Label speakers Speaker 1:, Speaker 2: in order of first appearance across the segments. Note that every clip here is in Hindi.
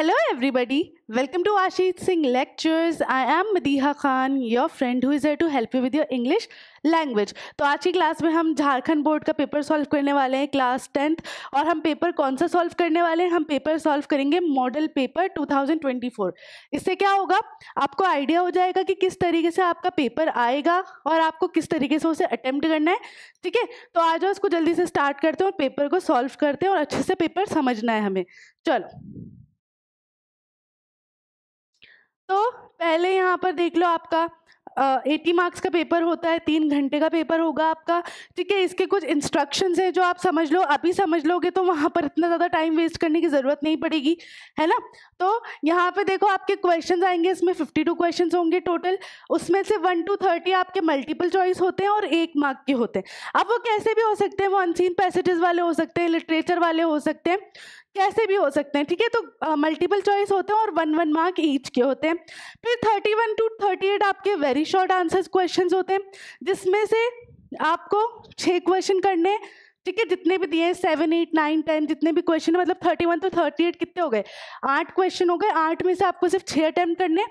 Speaker 1: Hello everybody welcome to Ashish Singh lectures I am Madiha Khan your friend who is here to help you with your English language तो आज की क्लास में हम झारखंड बोर्ड का पेपर सॉल्व करने वाले हैं क्लास टेंथ और हम पेपर कौन सा सॉल्व करने वाले हैं हम पेपर सॉल्व करेंगे मॉडल पेपर 2024 इससे क्या होगा आपको आइडिया हो जाएगा कि किस तरीके से आपका पेपर आएगा और आपको किस तरीके से उसे अटैम्प्ट करना है ठीक है तो आ जाओ उसको जल्दी से स्टार्ट करते हैं और पेपर को सॉल्व करते हैं और अच्छे से पेपर समझना है हमें
Speaker 2: चलो
Speaker 1: तो पहले यहाँ पर देख लो आपका एटी uh, मार्क्स का पेपर होता है तीन घंटे का पेपर होगा आपका ठीक है इसके कुछ इंस्ट्रक्शंस हैं जो आप समझ लो अभी समझ लोगे तो वहाँ पर इतना ज़्यादा टाइम वेस्ट करने की ज़रूरत नहीं पड़ेगी है ना तो यहाँ पे देखो आपके क्वेश्चंस आएंगे इसमें 52 क्वेश्चंस होंगे टोटल उसमें से वन टू थर्टी आपके मल्टीपल चॉइस होते हैं और एक मार्क के होते हैं अब वो कैसे भी हो सकते हैं वो अनसीन पैसेजेस वाले हो सकते हैं लिटरेचर वाले हो सकते हैं कैसे भी हो सकते हैं ठीक है तो मल्टीपल चॉइस होते हैं और वन वन मार्क ईच के होते हैं फिर thirty one to thirty eight आपके वेरी शॉर्ट आंसर्स क्वेश्चन होते हैं जिसमें से आपको छः क्वेश्चन करने ठीक है जितने भी दिए हैं सेवन एट नाइन टेन जितने भी क्वेश्चन है मतलब thirty one to thirty eight कितने हो गए आठ क्वेश्चन हो गए आठ में से आपको सिर्फ छः अटैम्प्ट करने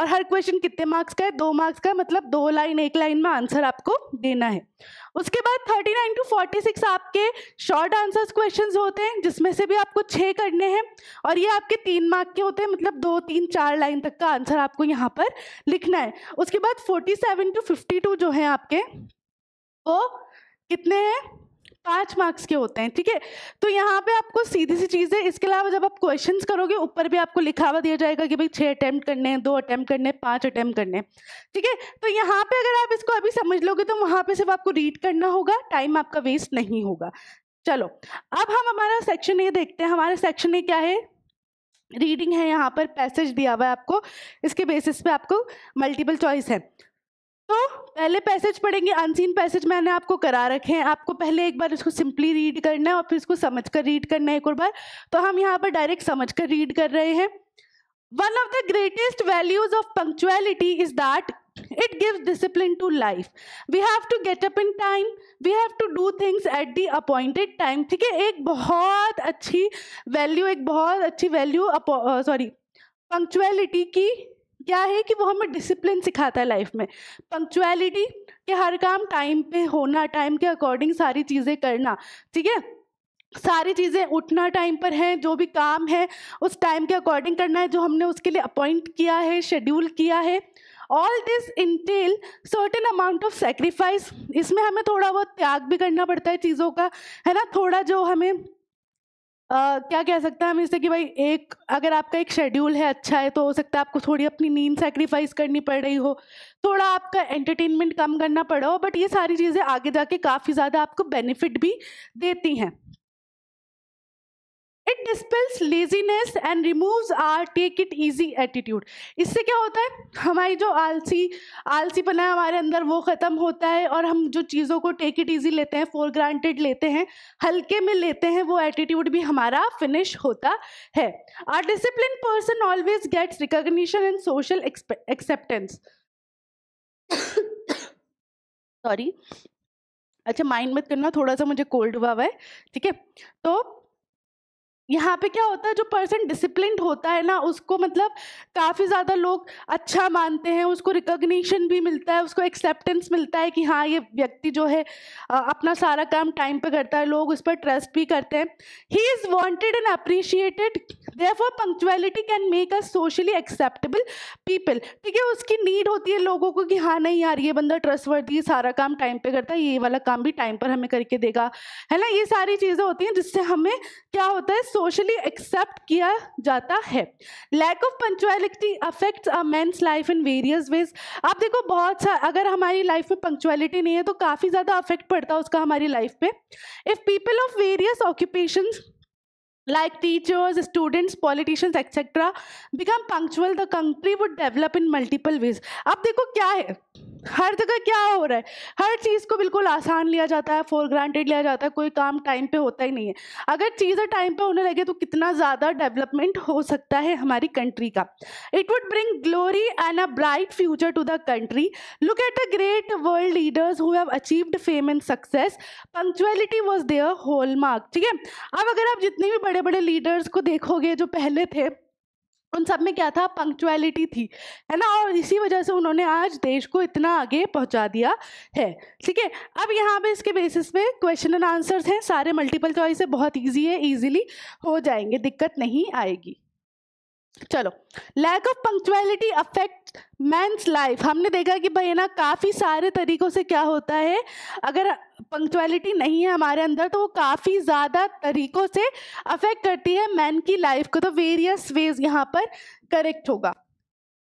Speaker 1: और हर क्वेश्चन कितने मार्क्स का है दो मार्क्स का है मतलब दो लाइन एक लाइन में आंसर आपको देना है उसके बाद 39 टू 46 आपके शॉर्ट आंसर्स क्वेश्चंस होते हैं जिसमें से भी आपको छः करने हैं और ये आपके तीन मार्क के होते हैं मतलब दो तीन चार लाइन तक का आंसर आपको यहाँ पर लिखना है उसके बाद 47 टू 52 जो हैं आपके वो कितने हैं पाँच मार्क्स के होते हैं ठीक है तो यहाँ पे आपको सीधी सी चीज़ है इसके अलावा जब आप क्वेश्चंस करोगे ऊपर भी आपको लिखा हुआ दिया जाएगा कि भाई छह अटैम्प्ट करने हैं दो अटैम्प्ट करने हैं पाँच अटैम्प्ट करने हैं ठीक है तो यहाँ पे अगर आप इसको अभी समझ लोगे तो वहाँ पे सिर्फ आपको रीड करना होगा टाइम आपका वेस्ट नहीं होगा चलो अब हम हमारा सेक्शन ए देखते हैं हमारा सेक्शन ए क्या है रीडिंग है यहाँ पर पैसेज दिया हुआ है आपको इसके बेसिस पे आपको मल्टीपल चॉइस है तो पहले पैसेज पढ़ेंगे अनसीन पैसेज मैंने आपको करा रखे हैं आपको पहले एक बार इसको सिंपली रीड करना है और फिर इसको समझ कर रीड करना है एक और बार तो हम यहाँ पर डायरेक्ट समझ कर रीड कर रहे हैं one of the greatest values of punctuality is that it gives discipline to life we have to get up in time we have to do things at the appointed time ठीक है एक बहुत अच्छी वैल्यू एक बहुत अच्छी वैल्यू सॉरी पंक्चुअलिटी की क्या है कि वो हमें डिसिप्लिन सिखाता है लाइफ में पंक्चुअलिटी कि हर काम टाइम पे होना टाइम के अकॉर्डिंग सारी चीज़ें करना ठीक है सारी चीज़ें उठना टाइम पर है जो भी काम है उस टाइम के अकॉर्डिंग करना है जो हमने उसके लिए अपॉइंट किया है शेड्यूल किया है all this entail certain amount of sacrifice इसमें हमें थोड़ा बहुत त्याग भी करना पड़ता है चीज़ों का है ना थोड़ा जो हमें Uh, क्या कह सकते हैं हम इससे कि भाई एक अगर आपका एक शेड्यूल है अच्छा है तो हो सकता है आपको थोड़ी अपनी नींद सेक्रीफाइस करनी पड़ रही हो थोड़ा आपका एंटरटेनमेंट कम करना पड़ा हो बट ये सारी चीज़ें आगे जाके काफ़ी ज़्यादा आपको बेनिफिट भी देती हैं it dispels laziness and removes our take it easy attitude इससे क्या होता है हमारी जो आलसी आलसी है हमारे अंदर वो ख़त्म होता है और हम जो चीज़ों को टेक इट ईजी लेते हैं फॉर ग्रांटेड लेते हैं हल्के में लेते हैं वो एटीट्यूड भी हमारा फिनिश होता है our discipline person always gets recognition and social acceptance sorry अच्छा माइंड मत करना थोड़ा सा मुझे कोल्ड हुआ हुआ है ठीक है तो यहाँ पे क्या होता है जो पर्सन डिसिप्लिन होता है ना उसको मतलब काफ़ी ज़्यादा लोग अच्छा मानते हैं उसको रिकोगनीशन भी मिलता है उसको एक्सेप्टेंस मिलता है कि हाँ ये व्यक्ति जो है अपना सारा काम टाइम पे करता है लोग उस पर ट्रस्ट भी करते हैं he is wanted and appreciated for punctuality can make a socially acceptable people ठीक है उसकी नीड होती है लोगों को कि हाँ नहीं यार ये बंदा ट्रस्ट है सारा काम टाइम पर करता है ये वाला काम भी टाइम पर हमें करके देगा है ना ये सारी चीज़ें होती हैं जिससे हमें क्या होता है सोशली एक्सेप्ट किया जाता है lack of punctuality affects a man's life in various ways आप देखो बहुत सा अगर हमारी लाइफ में पंक्चुअलिटी नहीं है तो काफ़ी ज़्यादा अफेक्ट पड़ता है उसका हमारी लाइफ पे if people of various occupation like teachers students politicians etcetera become punctual the country would develop in multiple ways अब देखो क्या है हर जगह क्या हो रहा है हर चीज़ को बिल्कुल आसान लिया जाता है फॉर ग्रांटेड लिया जाता है कोई काम टाइम पे होता ही नहीं है अगर चीज़ें टाइम पे होने लगे तो कितना ज़्यादा डेवलपमेंट हो सकता है हमारी कंट्री का it would bring glory and a bright future to the country look at the great world leaders who have achieved fame and success punctuality was their hallmark ठीक है अब अगर आप जितने भी बड़े बड़े लीडर्स को देखोगे जो पहले थे उन सब में क्या था पंक्चुअलिटी थी है ना और इसी वजह से उन्होंने आज देश को इतना आगे पहुंचा दिया है ठीक है अब यहाँ पे इसके बेसिस पे क्वेश्चन एंड आंसर्स हैं सारे मल्टीपल चॉइस है बहुत ईजी है ईजिली हो जाएंगे दिक्कत नहीं आएगी चलो lack of punctuality affect man's life हमने देखा कि भाई ना काफ़ी सारे तरीक़ों से क्या होता है अगर पंक्चुअलिटी नहीं है हमारे अंदर तो वो काफ़ी ज़्यादा तरीक़ों से अफेक्ट करती है मैन की लाइफ को तो वेरियस वेज यहाँ पर करेक्ट होगा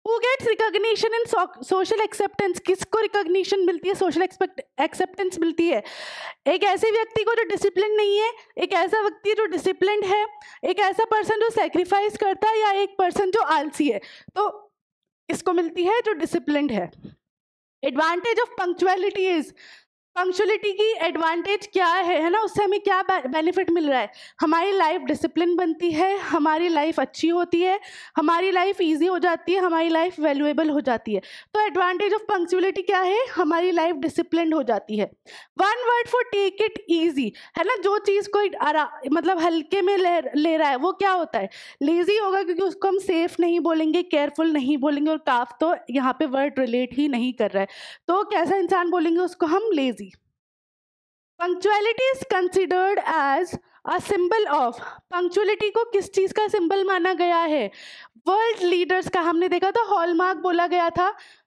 Speaker 1: who gets recognition in social acceptance किसको रिकॉग्निशन मिलती है सोशल एक्सेप्टेंस मिलती है एक ऐसे व्यक्ति को जो डिसिप्लिन नहीं है एक ऐसा व्यक्ति जो डिसिप्लिन है एक ऐसा पर्सन जो सेक्रीफाइस करता है या एक पर्सन जो आलसी है तो इसको मिलती है जो डिसिप्लिन है advantage of punctuality is punctuality की एडवांटेज क्या है है ना उससे हमें क्या बेनिफिट मिल रहा है हमारी लाइफ डिसिप्लिन बनती है हमारी लाइफ अच्छी होती है हमारी लाइफ इजी हो जाती है हमारी लाइफ वैल्यूएबल हो जाती है तो एडवांटेज ऑफ पंक्चुअलिटी क्या है हमारी लाइफ डिसिप्लिन हो जाती है one word for take it easy है ना जो चीज़ कोई मतलब हल्के में ले ले रहा है वो क्या होता है लेजी होगा क्योंकि उसको हम सेफ नहीं बोलेंगे केयरफुल नहीं बोलेंगे और काफ तो यहाँ पे वर्ड रिलेट ही नहीं कर रहा है तो कैसा इंसान बोलेंगे उसको हम lazy punctuality is considered as a symbol of punctuality को किस चीज़ का सिंबल माना गया है वर्ल्ड लीडर्स का हमने देखा था हॉलमार्क बोला गया था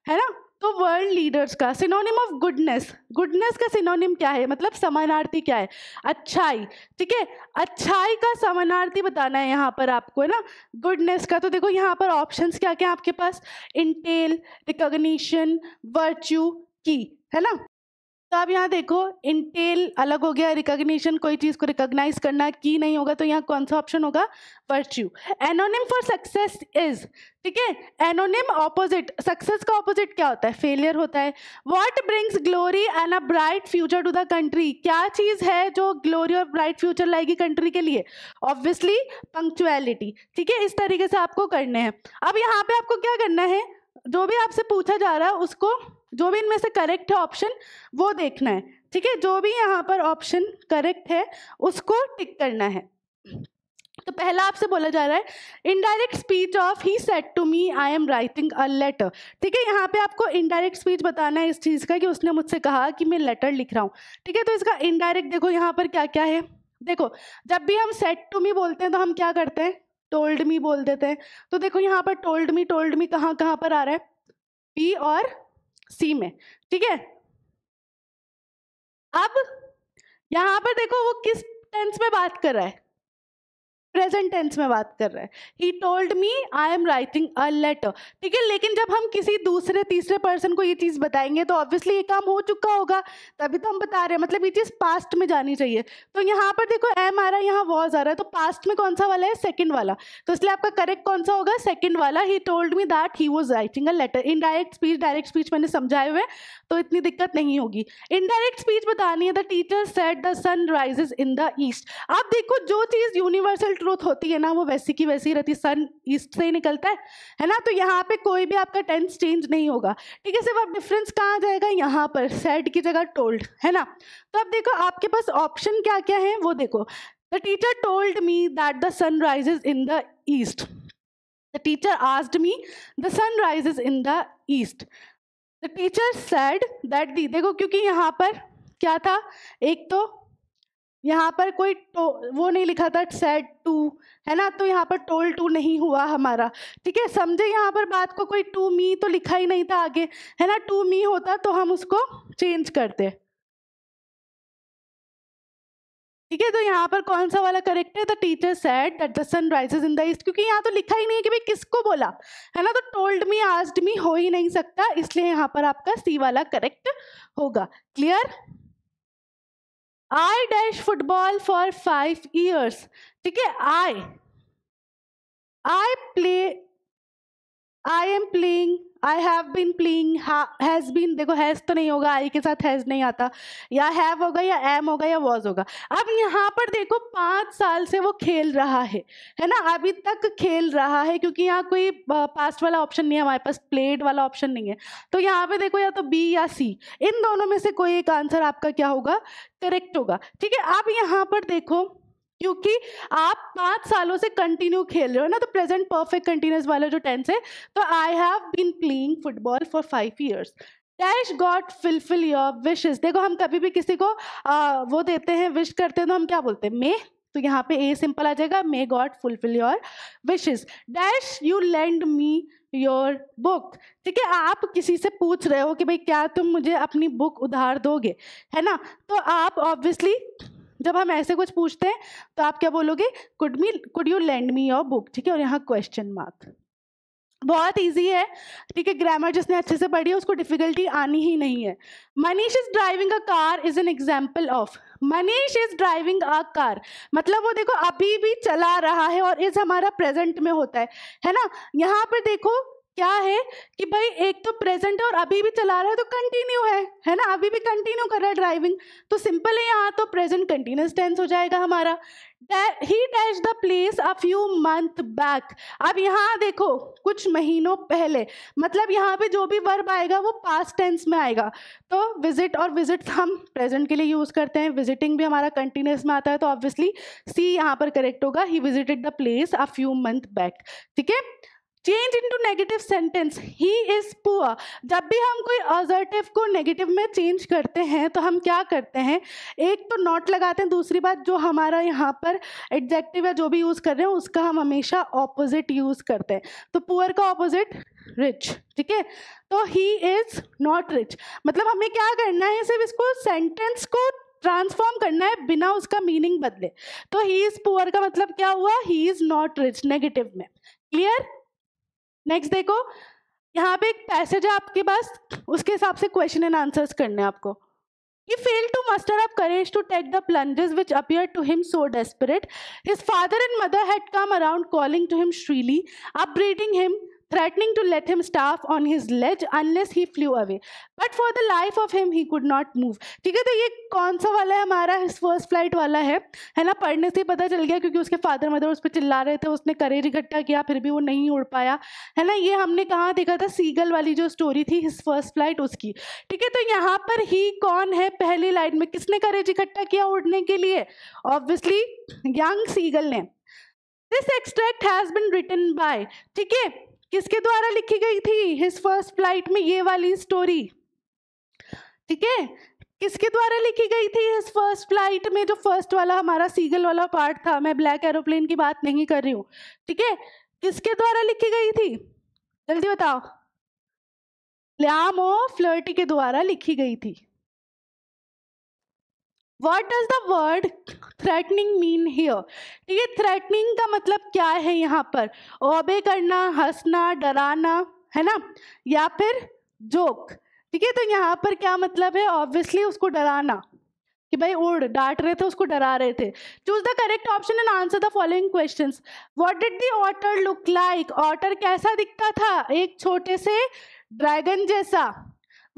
Speaker 1: है ना तो वर्ल्ड लीडर्स का सिनोनिम ऑफ गुडनेस गुडनेस का सिनोनिम क्या है मतलब समानार्थी क्या है अच्छाई ठीक है अच्छाई का समानार्थी बताना है यहाँ पर आपको है ना गुडनेस का तो देखो यहाँ पर ऑप्शंस क्या क्या आपके पास इंटेल रिकॉग्निशन वर्च्यू की है ना तो आप यहाँ देखो इंटेल अलग हो गया रिकॉग्निशन कोई चीज़ को रिकॉग्नाइज करना की नहीं होगा तो यहाँ कौन सा ऑप्शन होगा वर्च्यू एनोनिम फॉर सक्सेस इज ठीक है एनोनिम ऑपोजिट सक्सेस का ऑपोजिट क्या होता है फेलियर होता है what brings glory and a bright future to the country क्या चीज़ है जो ग्लोरी और ब्राइट फ्यूचर लाएगी कंट्री के लिए ऑब्वियसली पंक्चुअलिटी ठीक है इस तरीके से आपको करने हैं अब यहाँ पर आपको क्या करना है जो भी आपसे पूछा जा रहा है उसको जो भी इनमें से करेक्ट है ऑप्शन वो देखना है ठीक है जो भी यहाँ पर ऑप्शन करेक्ट है उसको टिक करना है तो पहला आपसे बोला जा रहा है indirect speech of he said to me I am writing a letter ठीक है यहाँ पे आपको इनडायरेक्ट स्पीच बताना है इस चीज़ का कि उसने मुझसे कहा कि मैं लेटर लिख रहा हूँ ठीक है तो इसका इनडायरेक्ट देखो यहाँ पर क्या क्या है देखो जब भी हम सेट टू मी बोलते हैं तो हम क्या करते हैं टोल्ड मी बोल देते हैं तो देखो यहाँ पर टोल्ड मी टोल्ड मी कहाँ कहाँ पर आ रहा है पी
Speaker 2: और सी में ठीक है अब यहां पर देखो वो किस टेंस में बात कर रहा है प्रेजेंट टेंस में बात
Speaker 1: कर रहे हैं he told me I am writing a letter ठीक है लेकिन जब हम किसी दूसरे तीसरे पर्सन को ये चीज़ बताएंगे तो ऑब्वियसली ये काम हो चुका होगा तभी तो हम बता रहे हैं मतलब ये चीज़ पास्ट में जानी चाहिए तो यहाँ पर देखो एम आ रहा है यहाँ वॉज आ रहा है तो पास्ट में कौन सा वाला है सेकेंड वाला तो इसलिए आपका करेक्ट कौन सा होगा सेकेंड वाला he told me that he was writing a letter indirect speech direct speech मैंने समझाए हुए तो इतनी दिक्कत नहीं होगी इनडायरेक्ट स्पीच बतानी है the teacher said the sun rises in the east आप देखो जो चीज़ यूनिवर्सल ट्रूथ होती है ना वो वैसी की वैसी रहती सन ईस्ट से ही निकलता है है ना तो यहाँ पे कोई भी आपका टेंस चेंज नहीं होगा ठीक है सिर्फ अब डिफरेंस कहाँ आ जाएगा यहाँ पर सेट की जगह टोल्ड है ना तो अब देखो आपके पास ऑप्शन क्या क्या है वो देखो the teacher told me that the sun rises in the east the teacher asked me the sun rises in the east the teacher said that the देखो क्योंकि यहाँ पर क्या था एक तो यहाँ पर कोई तो, वो नहीं लिखा था सेट टू है ना तो यहाँ पर टोल टू नहीं हुआ हमारा ठीक है समझे यहाँ पर बात को कोई टू मी तो लिखा ही नहीं था आगे है ना टू मी होता तो हम उसको चेंज करते ठीक है तो यहाँ पर कौन सा वाला करेक्ट है the teacher said that the sun rises in the east क्योंकि यहाँ तो लिखा ही नहीं है कि भाई किसको बोला है ना तो टोल्ड मी आस्ड मी हो ही नहीं सकता इसलिए यहाँ पर आपका सी वाला करेक्ट होगा clear I dash football for five years ठीक है I I play I am playing I have been playing has been देखो हैज़ तो नहीं होगा आई के साथ हैज़ नहीं आता या हैव होगा या एम होगा या वॉज होगा अब यहाँ पर देखो पाँच साल से वो खेल रहा है है ना अभी तक खेल रहा है क्योंकि यहाँ कोई पास्ट वाला ऑप्शन नहीं है हमारे पास प्लेड वाला ऑप्शन नहीं है तो यहाँ पे देखो या तो बी या सी इन दोनों में से कोई एक आंसर आपका क्या होगा करेक्ट होगा ठीक है अब यहाँ पर देखो क्योंकि आप पाँच सालों से कंटिन्यू खेल रहे हो ना तो प्रेजेंट परफेक्ट कंटिन्यूस वाला जो टेंस है तो I have been playing football for five years dash God fulfil your wishes देखो हम कभी भी किसी को आ, वो देते हैं विश करते हैं तो हम क्या बोलते हैं मे तो यहाँ पे ए सिंपल आ जाएगा may God fulfil your wishes dash you lend me your book ठीक है आप किसी से पूछ रहे हो कि भाई क्या तुम मुझे अपनी बुक उधार दोगे है ना तो आप ऑब्वियसली जब हम ऐसे कुछ पूछते हैं तो आप क्या बोलोगे could me could you lend me your book ठीक है और यहाँ क्वेश्चन मार्क बहुत इजी है ठीक है ग्रामर जिसने अच्छे से पढ़ी है उसको डिफिकल्टी आनी ही नहीं है Manish is driving a car is an example of Manish is driving a car मतलब वो देखो अभी भी चला रहा है और इज हमारा प्रेजेंट में होता है है ना यहाँ पर देखो क्या है कि भाई एक तो प्रेजेंट है और अभी भी चला रहा है तो कंटिन्यू है है ना अभी भी कंटिन्यू कर रहा है ड्राइविंग तो सिंपल है यहाँ तो प्रेजेंट कंटिन्यूस टेंस हो जाएगा हमारा he dash the place a few month back अब यहाँ देखो कुछ महीनों पहले मतलब यहाँ पे जो भी वर्ब आएगा वो पास्ट टेंस में आएगा तो विजिट और विजिट हम प्रेजेंट के लिए यूज़ करते हैं विजिटिंग भी हमारा कंटिन्यूस में आता है तो ऑब्वियसली सी यहाँ पर करेक्ट होगा he visited the place a few month back ठीक है change into negative sentence he is poor जब भी हम कोई अजर्टिव को नेगेटिव में चेंज करते हैं तो हम क्या करते हैं एक तो नॉट लगाते हैं दूसरी बात जो हमारा यहाँ पर एग्जैक्टिव या जो भी यूज़ कर रहे हैं उसका हम हमेशा ऑपोजिट यूज़ करते हैं तो पुअर का ऑपोजिट रिच ठीक है तो ही इज़ नॉट रिच मतलब हमें क्या करना है सिर्फ इसको सेंटेंस को ट्रांसफॉर्म करना है बिना उसका मीनिंग बदले तो ही इज़ पुअर का मतलब क्या हुआ he is not rich negative में क्लियर नेक्स्ट देखो यहाँ पे एक पैसेज है आपके पास उसके हिसाब से क्वेश्चन एंड आंसर्स करने हैं आपको He failed to muster up courage to take the plunges which appeared to him so desperate. His father and mother had come around calling to him shrilly, upbraiding him threatening to let him staff on his ledge unless he flew away. But for the life of him, he could not move. ठीक है तो ये कौन सा वाला है हमारा फर्स्ट फ्लाइट वाला है है ना पढ़ने से पता चल गया क्योंकि उसके फादर मदर उस पर चिल्ला रहे थे उसने करेर इकट्ठा किया फिर भी वो नहीं उड़ पाया है ना ये हमने कहाँ देखा था सीगल वाली जो स्टोरी थी हिज फर्स्ट फ्लाइट उसकी ठीक है तो यहाँ पर ही कौन है पहली लाइन में किसने करेज इकट्ठा किया उड़ने के लिए ऑब्वियसली यंग सीगल ने this extract has been written by ठीक है किसके द्वारा लिखी गई थी हिज फर्स्ट फ्लाइट में ये वाली स्टोरी ठीक है किसके द्वारा लिखी गई थी हिज फर्स्ट फ्लाइट में जो फर्स्ट वाला हमारा सीगल वाला पार्ट था मैं ब्लैक एरोप्लेन की बात नहीं कर रही हूँ ठीक
Speaker 2: है किसके द्वारा लिखी गई थी जल्दी बताओ ल्यामो फ्लर्टी के द्वारा लिखी गई थी what
Speaker 1: does the word threatening mean here ठीक है थ्रेटनिंग का मतलब क्या है यहाँ पर ओबे करना हंसना डराना है ना या फिर जोक ठीक है तो यहाँ पर क्या मतलब है ऑब्वियसली उसको डराना कि भाई उड़ डांट रहे थे उसको डरा रहे थे choose the correct option and answer the following question what did the author look like author कैसा दिखता था एक छोटे से ड्रैगन जैसा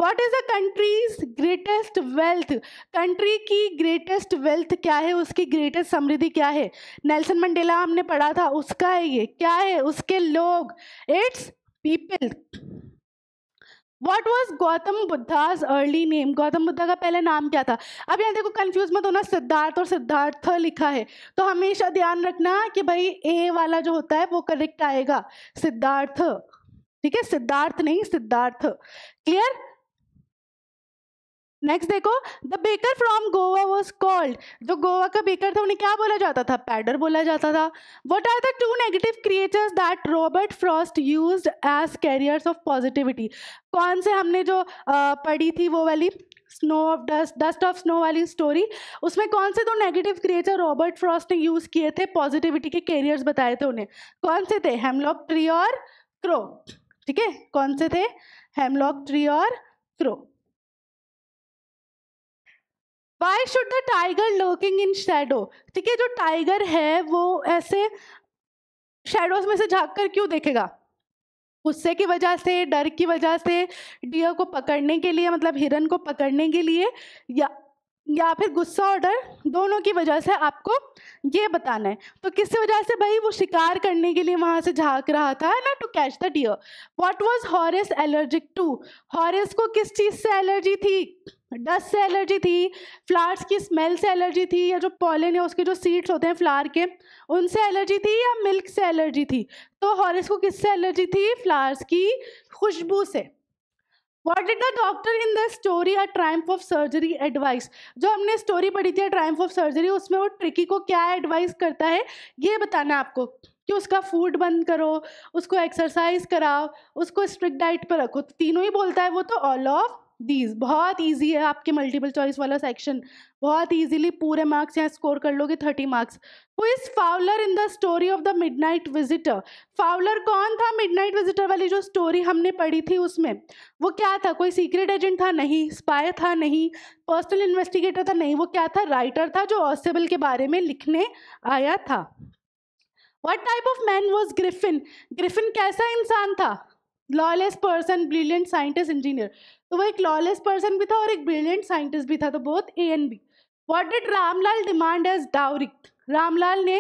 Speaker 1: what is a country's greatest wealth country की ग्रेटेस्ट वेल्थ क्या है उसकी ग्रेटेस्ट समृद्धि क्या है नेल्सन मंडेला हमने पढ़ा था उसका है ये क्या है उसके लोग it's people what was Gautam Buddha's early name Gautam Buddha का पहले नाम क्या था अब यहाँ देखो कन्फ्यूज मत होना सिद्धार्थ और सिद्धार्थ लिखा है तो हमेशा ध्यान रखना कि भाई ए वाला जो होता है वो करेक्ट आएगा सिद्धार्थ ठीक है सिद्धार्थ नहीं सिद्धार्थ क्लियर नेक्स्ट देखो the baker from Goa was called जो गोवा का बेकर था उन्हें क्या बोला जाता था पैडर बोला जाता था what are the two negative creators that Robert Frost use as carriers of positivity कौन से हमने जो आ, पढ़ी थी वो वाली snow of dust dust of snow वाली स्टोरी उसमें कौन से दो नेगेटिव क्रिएटर रॉबर्ट फ्रॉस्ट ने यूज़ किए थे पॉजिटिविटी के कैरियर्स बताए थे उन्हें कौन से थे हेमलॉक ट्री और क्रो ठीक है कौन से थे हेमलॉक ट्री
Speaker 2: और crow why should the tiger lurking in shadow ठीक है जो टाइगर है वो ऐसे
Speaker 1: शेडोज में से झाँक कर क्यों देखेगा गुस्से की वजह से डर की वजह से डियर को पकड़ने के लिए मतलब हिरन को पकड़ने के लिए या या फिर गुस्सा और डर दोनों की वजह से आपको ये बताना है तो किस वजह से भाई वो शिकार करने के लिए वहाँ से झांक रहा था ना to catch the deer what was Horace allergic to Horace को किस चीज़ से एलर्जी थी डस्ट से एलर्जी थी फ्लावर्स की स्मेल से एलर्जी थी या जो पॉलिन या उसके जो सीड्स होते हैं फ्लावर के उनसे एलर्जी थी या मिल्क से एलर्जी थी तो हॉरिस को किससे एलर्जी थी फ्लावर्स की खुशबू से what did the doctor in the story a triumph of surgery advise जो हमने स्टोरी पढ़ी थी ट्राइम्प ऑफ सर्जरी उसमें वो ट्रिकी को क्या एडवाइस करता है ये बताना आपको कि उसका फूड बंद करो उसको एक्सरसाइज कराओ उसको स्ट्रिक्ट डाइट पर रखो तो तीनों ही बोलता है वो तो ऑल ऑफ दीज बहुत ईजी है आपके मल्टीपल चॉइस वाला सेक्शन बहुत ईजीली पूरे मार्क्स यहाँ स्कोर कर लोगे thirty marks who is Fowler in the story of the midnight visitor Fowler कौन था मिडनाइट विजिटर वाली जो स्टोरी हमने पढ़ी थी उसमें वो क्या था कोई सीक्रेट एजेंट था नहीं स्पाय था नहीं पर्सनल इन्वेस्टिगेटर था नहीं वो क्या था राइटर था जो ऑसेबल के बारे में लिखने आया था what type of man was Griffin Griffin कैसा इंसान था lawless person brilliant scientist engineer तो वो एक लॉलेस पर्सन भी था और एक ब्रिलियंट साइंटिस्ट भी था तो both A and B what did Ramlal demand as dowry Ramlal ने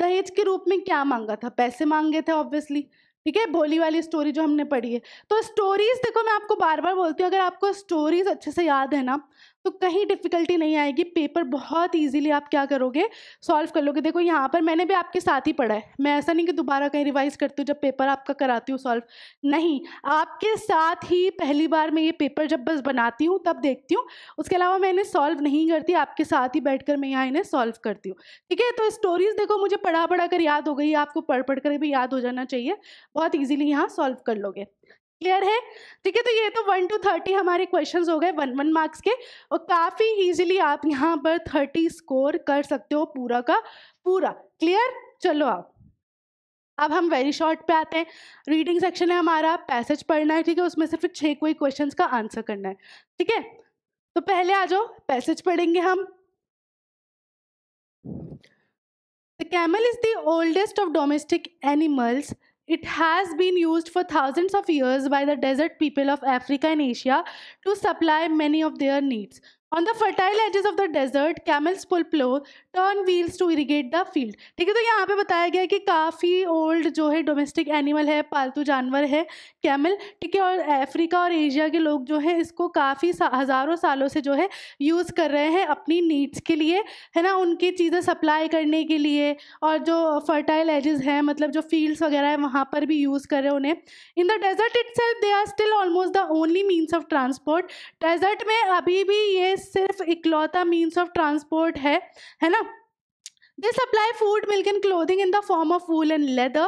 Speaker 1: दहेज के रूप में क्या मांगा था पैसे मांगे थे ऑब्वियसली ठीक है भोली वाली स्टोरी जो हमने पढ़ी है तो स्टोरीज देखो मैं आपको बार बार बोलती हूँ अगर आपको स्टोरीज अच्छे से याद है ना तो कहीं डिफ़िकल्टी नहीं आएगी पेपर बहुत ईजिली आप क्या करोगे सॉल्व कर लोगे देखो यहाँ पर मैंने भी आपके साथ ही पढ़ा है मैं ऐसा नहीं कि दोबारा कहीं रिवाइज करती हूँ जब पेपर आपका कराती हूँ सॉल्व नहीं आपके साथ ही पहली बार मैं ये पेपर जब बस बनाती हूँ तब देखती हूँ उसके अलावा मैं इन्हें सॉल्व नहीं करती आपके साथ ही बैठ मैं यहाँ इन्हें सॉल्व करती हूँ ठीक है तो स्टोरीज़ देखो मुझे पढ़ा पढ़ा कर याद हो गई आपको पढ़ पढ़ कर भी याद हो जाना चाहिए बहुत ईजिली यहाँ सॉल्व कर लोगे क्लियर है ठीक है तो ये तो वन टू थर्टी हमारे क्वेश्चंस हो गए वन वन मार्क्स के और काफ़ी इजीली आप यहाँ पर थर्टी स्कोर कर सकते हो पूरा का पूरा क्लियर चलो आप अब हम वेरी शॉर्ट पे आते हैं रीडिंग सेक्शन है हमारा पैसेज पढ़ना है ठीक है उसमें से फिर छः कोई क्वेश्चन का आंसर करना है ठीक है तो पहले आ जाओ पैसेज पढ़ेंगे हम the camel is the oldest of domestic animals It has been used for thousands of years by the desert people of Africa and Asia to supply many of their needs. On the fertile edges of the desert camels pull plough turn wheels to irrigate the field ठीक है तो यहाँ पे बताया गया है कि काफ़ी ओल्ड जो है डोमेस्टिक एनिमल है पालतू जानवर है कैमल ठीक है और अफ्रीका और एशिया के लोग जो है इसको काफ़ी सा, हज़ारों सालों से जो है यूज़ कर रहे हैं अपनी नीड्स के लिए है ना उनकी चीज़ें सप्लाई करने के लिए और जो फर्टाइल एजेस हैं मतलब जो फील्ड्स वगैरह है वहाँ पर भी यूज़ कर रहे हैं उन्हें in the desert it they are still almost the only means of transport desert में अभी भी ये सिर्फ इकलौता मीन्स ऑफ ट्रांसपोर्ट है है ना They supply food, milk, and clothing in the form of wool and leather.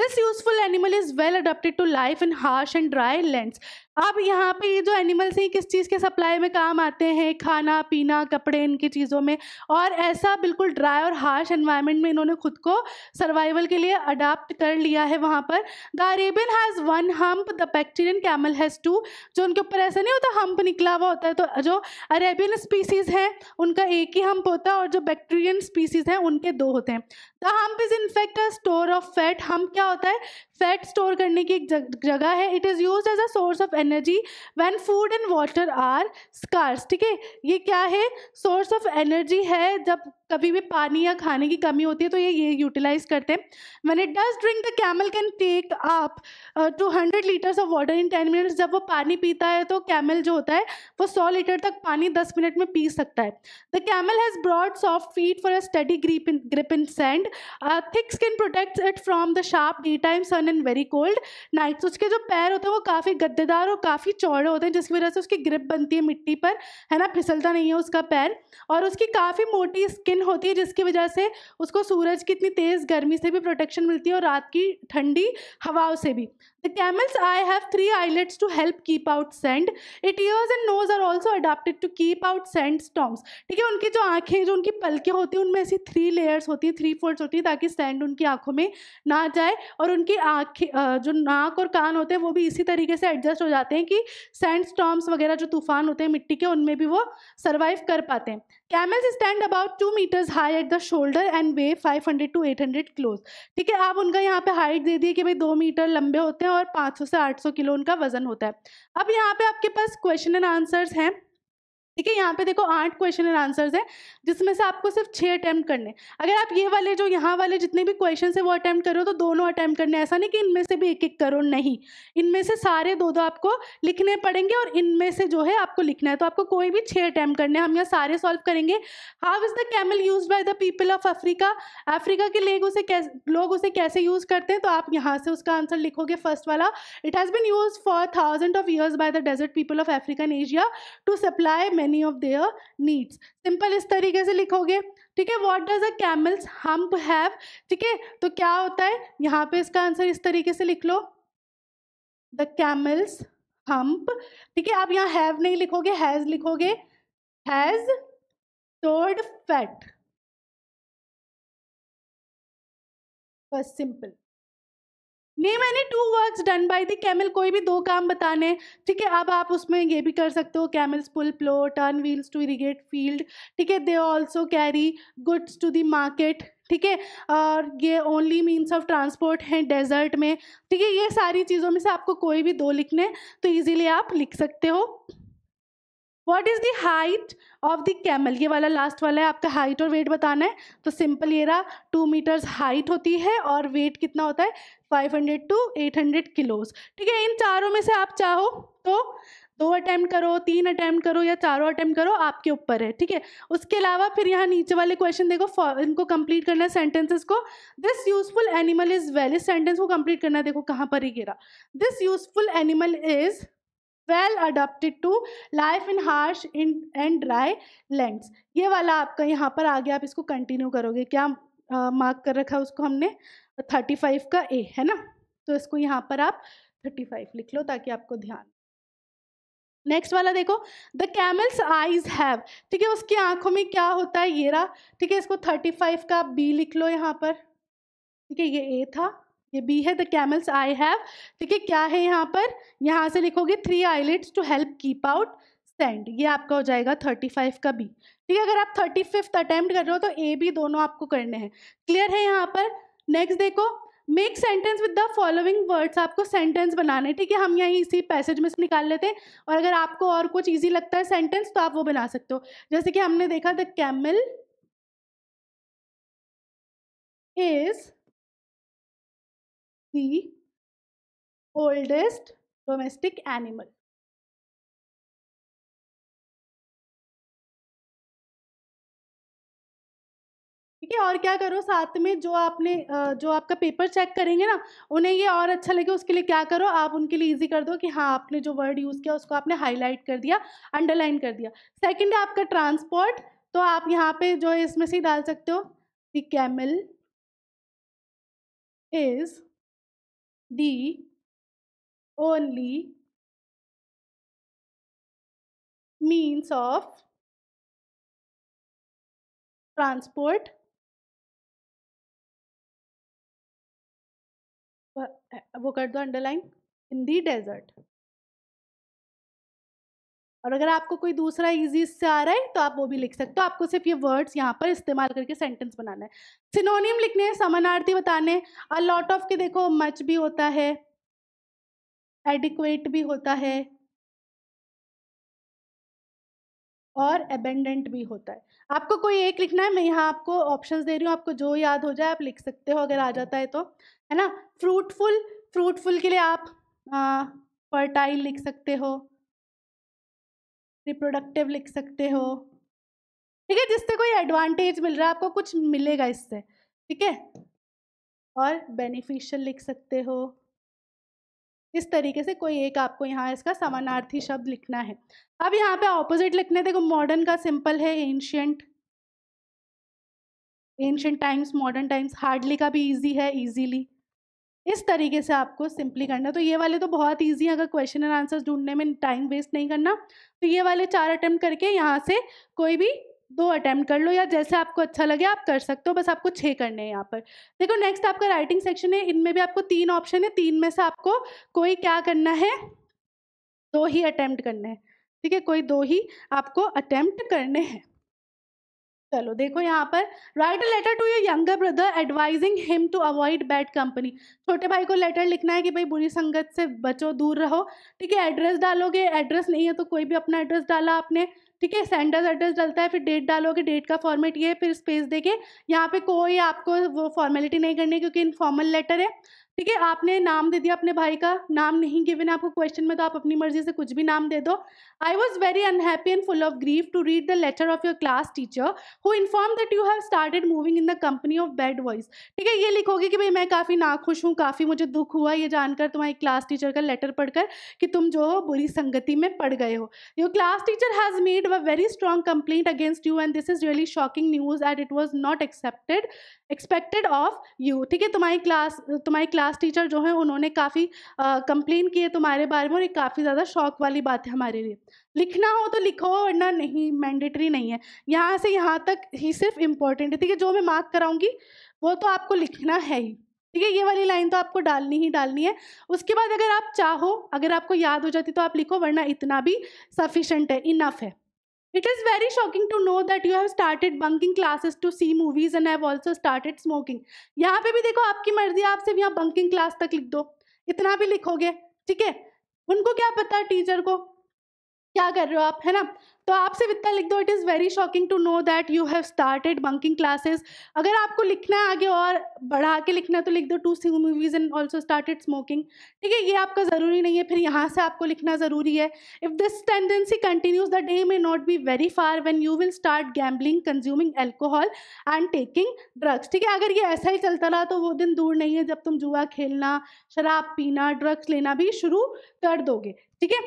Speaker 1: This useful animal is well adapted to life in harsh and dry lands. अब यहाँ पे ये जो एनिमल्स हैं किस चीज़ के सप्लाई में काम आते हैं खाना पीना कपड़े इनकी चीज़ों में और ऐसा बिल्कुल ड्राई और हार्श एनवायरनमेंट में इन्होंने खुद को सर्वाइवल के लिए अडाप्ट कर लिया है वहाँ पर the Arabian has one hump the Bactrian camel has two जो उनके ऊपर ऐसा नहीं होता हम्प निकला हुआ होता है तो जो अरेबियन स्पीसीज़ हैं उनका एक ही हम्प होता है और जो बैक्टीरियन स्पीसीज़ हैं उनके दो होते हैं the hump is fact a store of fat hump क्या होता है फैट स्टोर करने की एक जगह है it is use as a source of energy when food and water are scarce ठीक है ये क्या है सोर्स ऑफ एनर्जी है जब कभी भी पानी या खाने की कमी होती है तो ये ये यूटिलाइज करते हैं when it does drink the camel can take up to hundred litres of water in ten minutes जब वो पानी पीता है तो कैमल जो होता है वो सौ लीटर तक पानी दस मिनट में पी सकता है the camel has broad soft feet for a sturdy grip in grip in sand thick skin protects it from the sharp day time sun and very cold nights उसके जो पैर होते हैं वो काफ़ी गद्देदार और काफ़ी चौड़े होते हैं जिसकी वजह से उसकी ग्रिप बनती है मिट्टी पर है ना फिसलता नहीं है उसका पैर और उसकी काफ़ी मोटी स्किन स्किन होती है जिसकी वजह से उसको सूरज की इतनी तेज़ गर्मी से भी प्रोटेक्शन मिलती है और रात की ठंडी हवाओं से भी The camel's eye have three eyelids to help keep out sand. It ears and nose are also adapted to keep out sand storms. ठीक है उनकी जो आंखें जो उनकी पलकें होती हैं उनमें ऐसी थ्री लेयर्स होती हैं थ्री फोल्ड्स होती हैं ताकि सैंड उनकी आंखों में ना जाए और उनकी आँखें जो नाक और कान होते हैं वो भी इसी तरीके से एडजस्ट हो जाते हैं कि सैंड स्टॉम्स वगैरह जो तूफान होते हैं मिट्टी के उनमें भी वो सर्वाइव कर पाते हैं camels stand about two metres high at the shoulder and weigh five hundred to eight hundred close ठीक है आप उनका यहाँ पे हाइट दे दिए कि भाई दो मीटर लंबे होते हैं और 500 से 800 किलो उनका वजन होता है अब यहाँ पे आपके पास क्वेश्चन एंड आंसर्स हैं ठीक है यहाँ पे देखो आठ क्वेश्चन एंड आंसर्स है जिसमें से आपको सिर्फ छः अटैम्प्ट करने अगर आप ये वाले जो यहाँ वाले जितने भी क्वेश्चन है वो अटैम्प्ट करो तो दोनों अटैम्प्ट करने ऐसा नहीं कि इनमें से भी एक एक करो नहीं इनमें से सारे दो दो आपको लिखने पड़ेंगे और इनमें से जो है आपको लिखना है तो आपको कोई भी छः अटैम्प्ट करने हम यहाँ सारे सॉल्व करेंगे how is the camel use by the people of Africa Africa के लोग उसे कैसे लोग उसे कैसे यूज़ करते हैं तो आप यहाँ से उसका आंसर लिखोगे फर्स्ट वाला it has been use for thousand of years by the desert people of Africa Asia to supply many of their needs simple इस तरीके से लिखोगे ठीक है what does a camel's hump have ठीक है तो क्या होता है यहाँ पे इसका आंसर इस तरीके से लिख लो द कैमल्स हम्प
Speaker 2: ठीक है आप यहाँ हैव नहीं लिखोगे हैज लिखोगे हैज स्टोर्ड फैट बस simple name any two work done by the camel कोई भी दो काम बताने ठीक है अब आप
Speaker 1: उसमें ये भी कर सकते हो camels pull plough turn wheels to irrigate field ठीक है they also carry goods to the market ठीक है और ये ओनली मीन्स ऑफ ट्रांसपोर्ट हैं डेजर्ट में ठीक है ये सारी चीज़ों में से आपको कोई भी दो लिखने तो ईजीली आप लिख सकते हो what is the height of the camel ये वाला लास्ट वाला है आपका हाइट और वेट बताना है तो सिंपल ये रहा टू मीटर्स हाइट होती है और वेट कितना होता है five hundred to eight hundred kilos ठीक है इन चारों में से आप चाहो तो दो अटैम्प्ट करो तीन अटैम्प्ट करो या चारों अटैम्प्ट करो आपके ऊपर है ठीक है उसके अलावा फिर यहाँ नीचे वाले क्वेश्चन देखो इनको कंप्लीट करना है सेंटेंसेस को this useful animal is well इस सेंटेंस को कंप्लीट करना है देखो कहाँ पर ही गिरा this useful animal is well adopted to life in harsh in and dry lands ये वाला आपका यहाँ पर आ गया आप इसको कंटिन्यू करोगे क्या मार्क uh, कर रखा है उसको हमने थर्टी फाइव का ए है ना तो इसको यहाँ पर आप थर्टी फाइव लिख लो ताकि आपको ध्यान नेक्स्ट वाला देखो द कैमल्स आईज हैव ठीक है उसकी आंखों में क्या होता है ये रहा ठीक है इसको थर्टी फाइव का बी लिख लो यहाँ पर ठीक है ये ए था ये बी है द कैमल्स आई हैव ठीक है क्या है यहाँ पर यहाँ से लिखोगे three eyelids to help keep out sand ये आपका हो जाएगा थर्टी फाइव का बी ठीक है अगर आप थर्टी फिफ्थ अटैम्प्ट कर रहे हो तो ए बी दोनों आपको करने हैं क्लियर है यहाँ पर नेक्स्ट देखो make sentence with the following words आपको सेंटेंस बनाने ठीक है हम यहीं इसी पैसेज में से निकाल लेते हैं और
Speaker 2: अगर आपको और कुछ ईजी लगता है सेंटेंस तो आप वो बना सकते हो जैसे कि हमने देखा the camel is the oldest domestic animal. ठीक है और क्या करो साथ में जो आपने जो आपका पेपर चेक करेंगे
Speaker 1: ना उन्हें ये और अच्छा लगे उसके लिए क्या करो आप उनके लिए इजी कर दो कि हाँ आपने जो वर्ड यूज़ किया उसको आपने हाईलाइट कर दिया अंडरलाइन कर दिया सेकंड है आपका ट्रांसपोर्ट तो आप यहाँ पे जो
Speaker 2: है इसमें से डाल सकते हो the camel is the only means of transport what, eh, what the underline in the desert
Speaker 1: और अगर आपको कोई दूसरा ईजी से आ रहा है तो आप वो भी लिख सकते हो आपको सिर्फ ये वर्ड्स यहाँ पर इस्तेमाल करके सेंटेंस बनाना है सिनोनिम लिखने हैं समानार्थी बताने अ लॉट ऑफ के देखो
Speaker 2: मच भी होता है एडिक्वेट भी होता है और एबेंडेंट भी होता है आपको कोई एक
Speaker 1: लिखना है मैं यहाँ आपको ऑप्शंस दे रही हूँ आपको जो याद हो जाए आप लिख सकते हो अगर आ जाता है तो है ना फ्रूटफुल फ्रूटफुल के लिए आप फर्टाइल लिख सकते हो
Speaker 2: रिप्रोडक्टिव लिख सकते हो ठीक है जिससे कोई एडवांटेज मिल रहा है आपको कुछ मिलेगा इससे ठीक है और बेनिफिशियल
Speaker 1: लिख सकते हो इस तरीके से कोई एक आपको यहाँ इसका समानार्थी शब्द लिखना है अब यहाँ पे ऑपोजिट लिखने देखो मॉडर्न का सिंपल है ancient ancient times modern times hardly का भी इजी है इजीली इस तरीके से आपको सिंपली करना तो ये वाले तो बहुत ईजी है अगर क्वेश्चन एंड आंसर ढूंढने में टाइम वेस्ट नहीं करना तो ये वाले चार अटैम्प्ट करके यहाँ से कोई भी दो अटैम्प्ट कर लो या जैसे आपको अच्छा लगे आप कर सकते हो बस आपको छः करने हैं यहाँ पर देखो नेक्स्ट आपका राइटिंग सेक्शन है इनमें भी आपको तीन ऑप्शन है तीन में से आपको कोई क्या करना है दो ही अटैम्प्ट करने हैं ठीक है कोई दो ही आपको अटैम्प्ट करने हैं चलो देखो यहाँ पर write a letter to your younger brother advising him to avoid bad company छोटे भाई को लेटर लिखना है कि भाई बुरी संगत से बचो दूर रहो ठीक है एड्रेस डालोगे एड्रेस नहीं है तो कोई भी अपना एड्रेस डाला आपने ठीक है सेंडर्स एड्रेस डलता है फिर डेट डालोगे डेट का फॉर्मेट ये फिर स्पेस देके यहाँ पे कोई आपको वो फॉर्मेलिटी नहीं करनी क्योंकि इनफॉर्मल लेटर है ठीक है आपने नाम दे दिया अपने भाई का नाम नहीं गिवन आपको क्वेश्चन में तो आप अपनी मर्जी से कुछ भी नाम दे दो I was very unhappy and full of grief to read the letter of your class teacher who informed that you have started moving in the company of bad boys. ठीक है ये लिखोगे कि भाई मैं काफ़ी नाखुश हूँ काफ़ी मुझे दुख हुआ ये जानकर तुम्हारी क्लास टीचर का लेटर पढ़कर कि तुम जो हो बुरी संगति में पड़ गए हो your class teacher has made a very strong complaint against you and this is really shocking news at it was not accepted expected of you ठीक है तुम्हारी क्लास तुम्हारी क्लास टीचर जो है उन्होंने काफ़ी कंप्लेन किए तुम्हारे बारे में और ये काफ़ी ज़्यादा शौक वाली बात है हमारे लिए लिखना हो तो लिखो वरना नहीं मैंडेटरी नहीं है यहाँ से यहाँ तक ही सिर्फ इम्पॉर्टेंट है ठीक है जो मैं मार्क कराऊंगी वो तो आपको लिखना है ही ठीक है ये वाली लाइन तो आपको डालनी ही डालनी है उसके बाद अगर आप चाहो अगर आपको याद हो जाती तो आप लिखो वरना इतना भी सफिशेंट है इनफ है it is very shocking to know that you have started bunking classes to see movies and have also started smoking यहाँ पे भी देखो आपकी मर्जी आप सिर्फ यहाँ बंकिंग क्लास तक लिख दो इतना भी लिखोगे ठीक है उनको क्या पता टीचर को क्या कर रहे हो आप है ना तो आपसे वित्ता लिख दो it is very shocking to know that you have started bunking classes अगर आपको लिखना है आगे और बढ़ा के लिखना है तो लिख दो to sing movies and also started smoking ठीक है ये आपका ज़रूरी नहीं है फिर यहाँ से आपको लिखना ज़रूरी है if this tendency continues the day may not be very far when you will start gambling consuming alcohol and taking drugs ठीक है अगर ये ऐसा ही चलता रहा तो वो दिन दूर नहीं है जब तुम जुआ खेलना शराब पीना ड्रग्स लेना भी शुरू कर दोगे ठीक है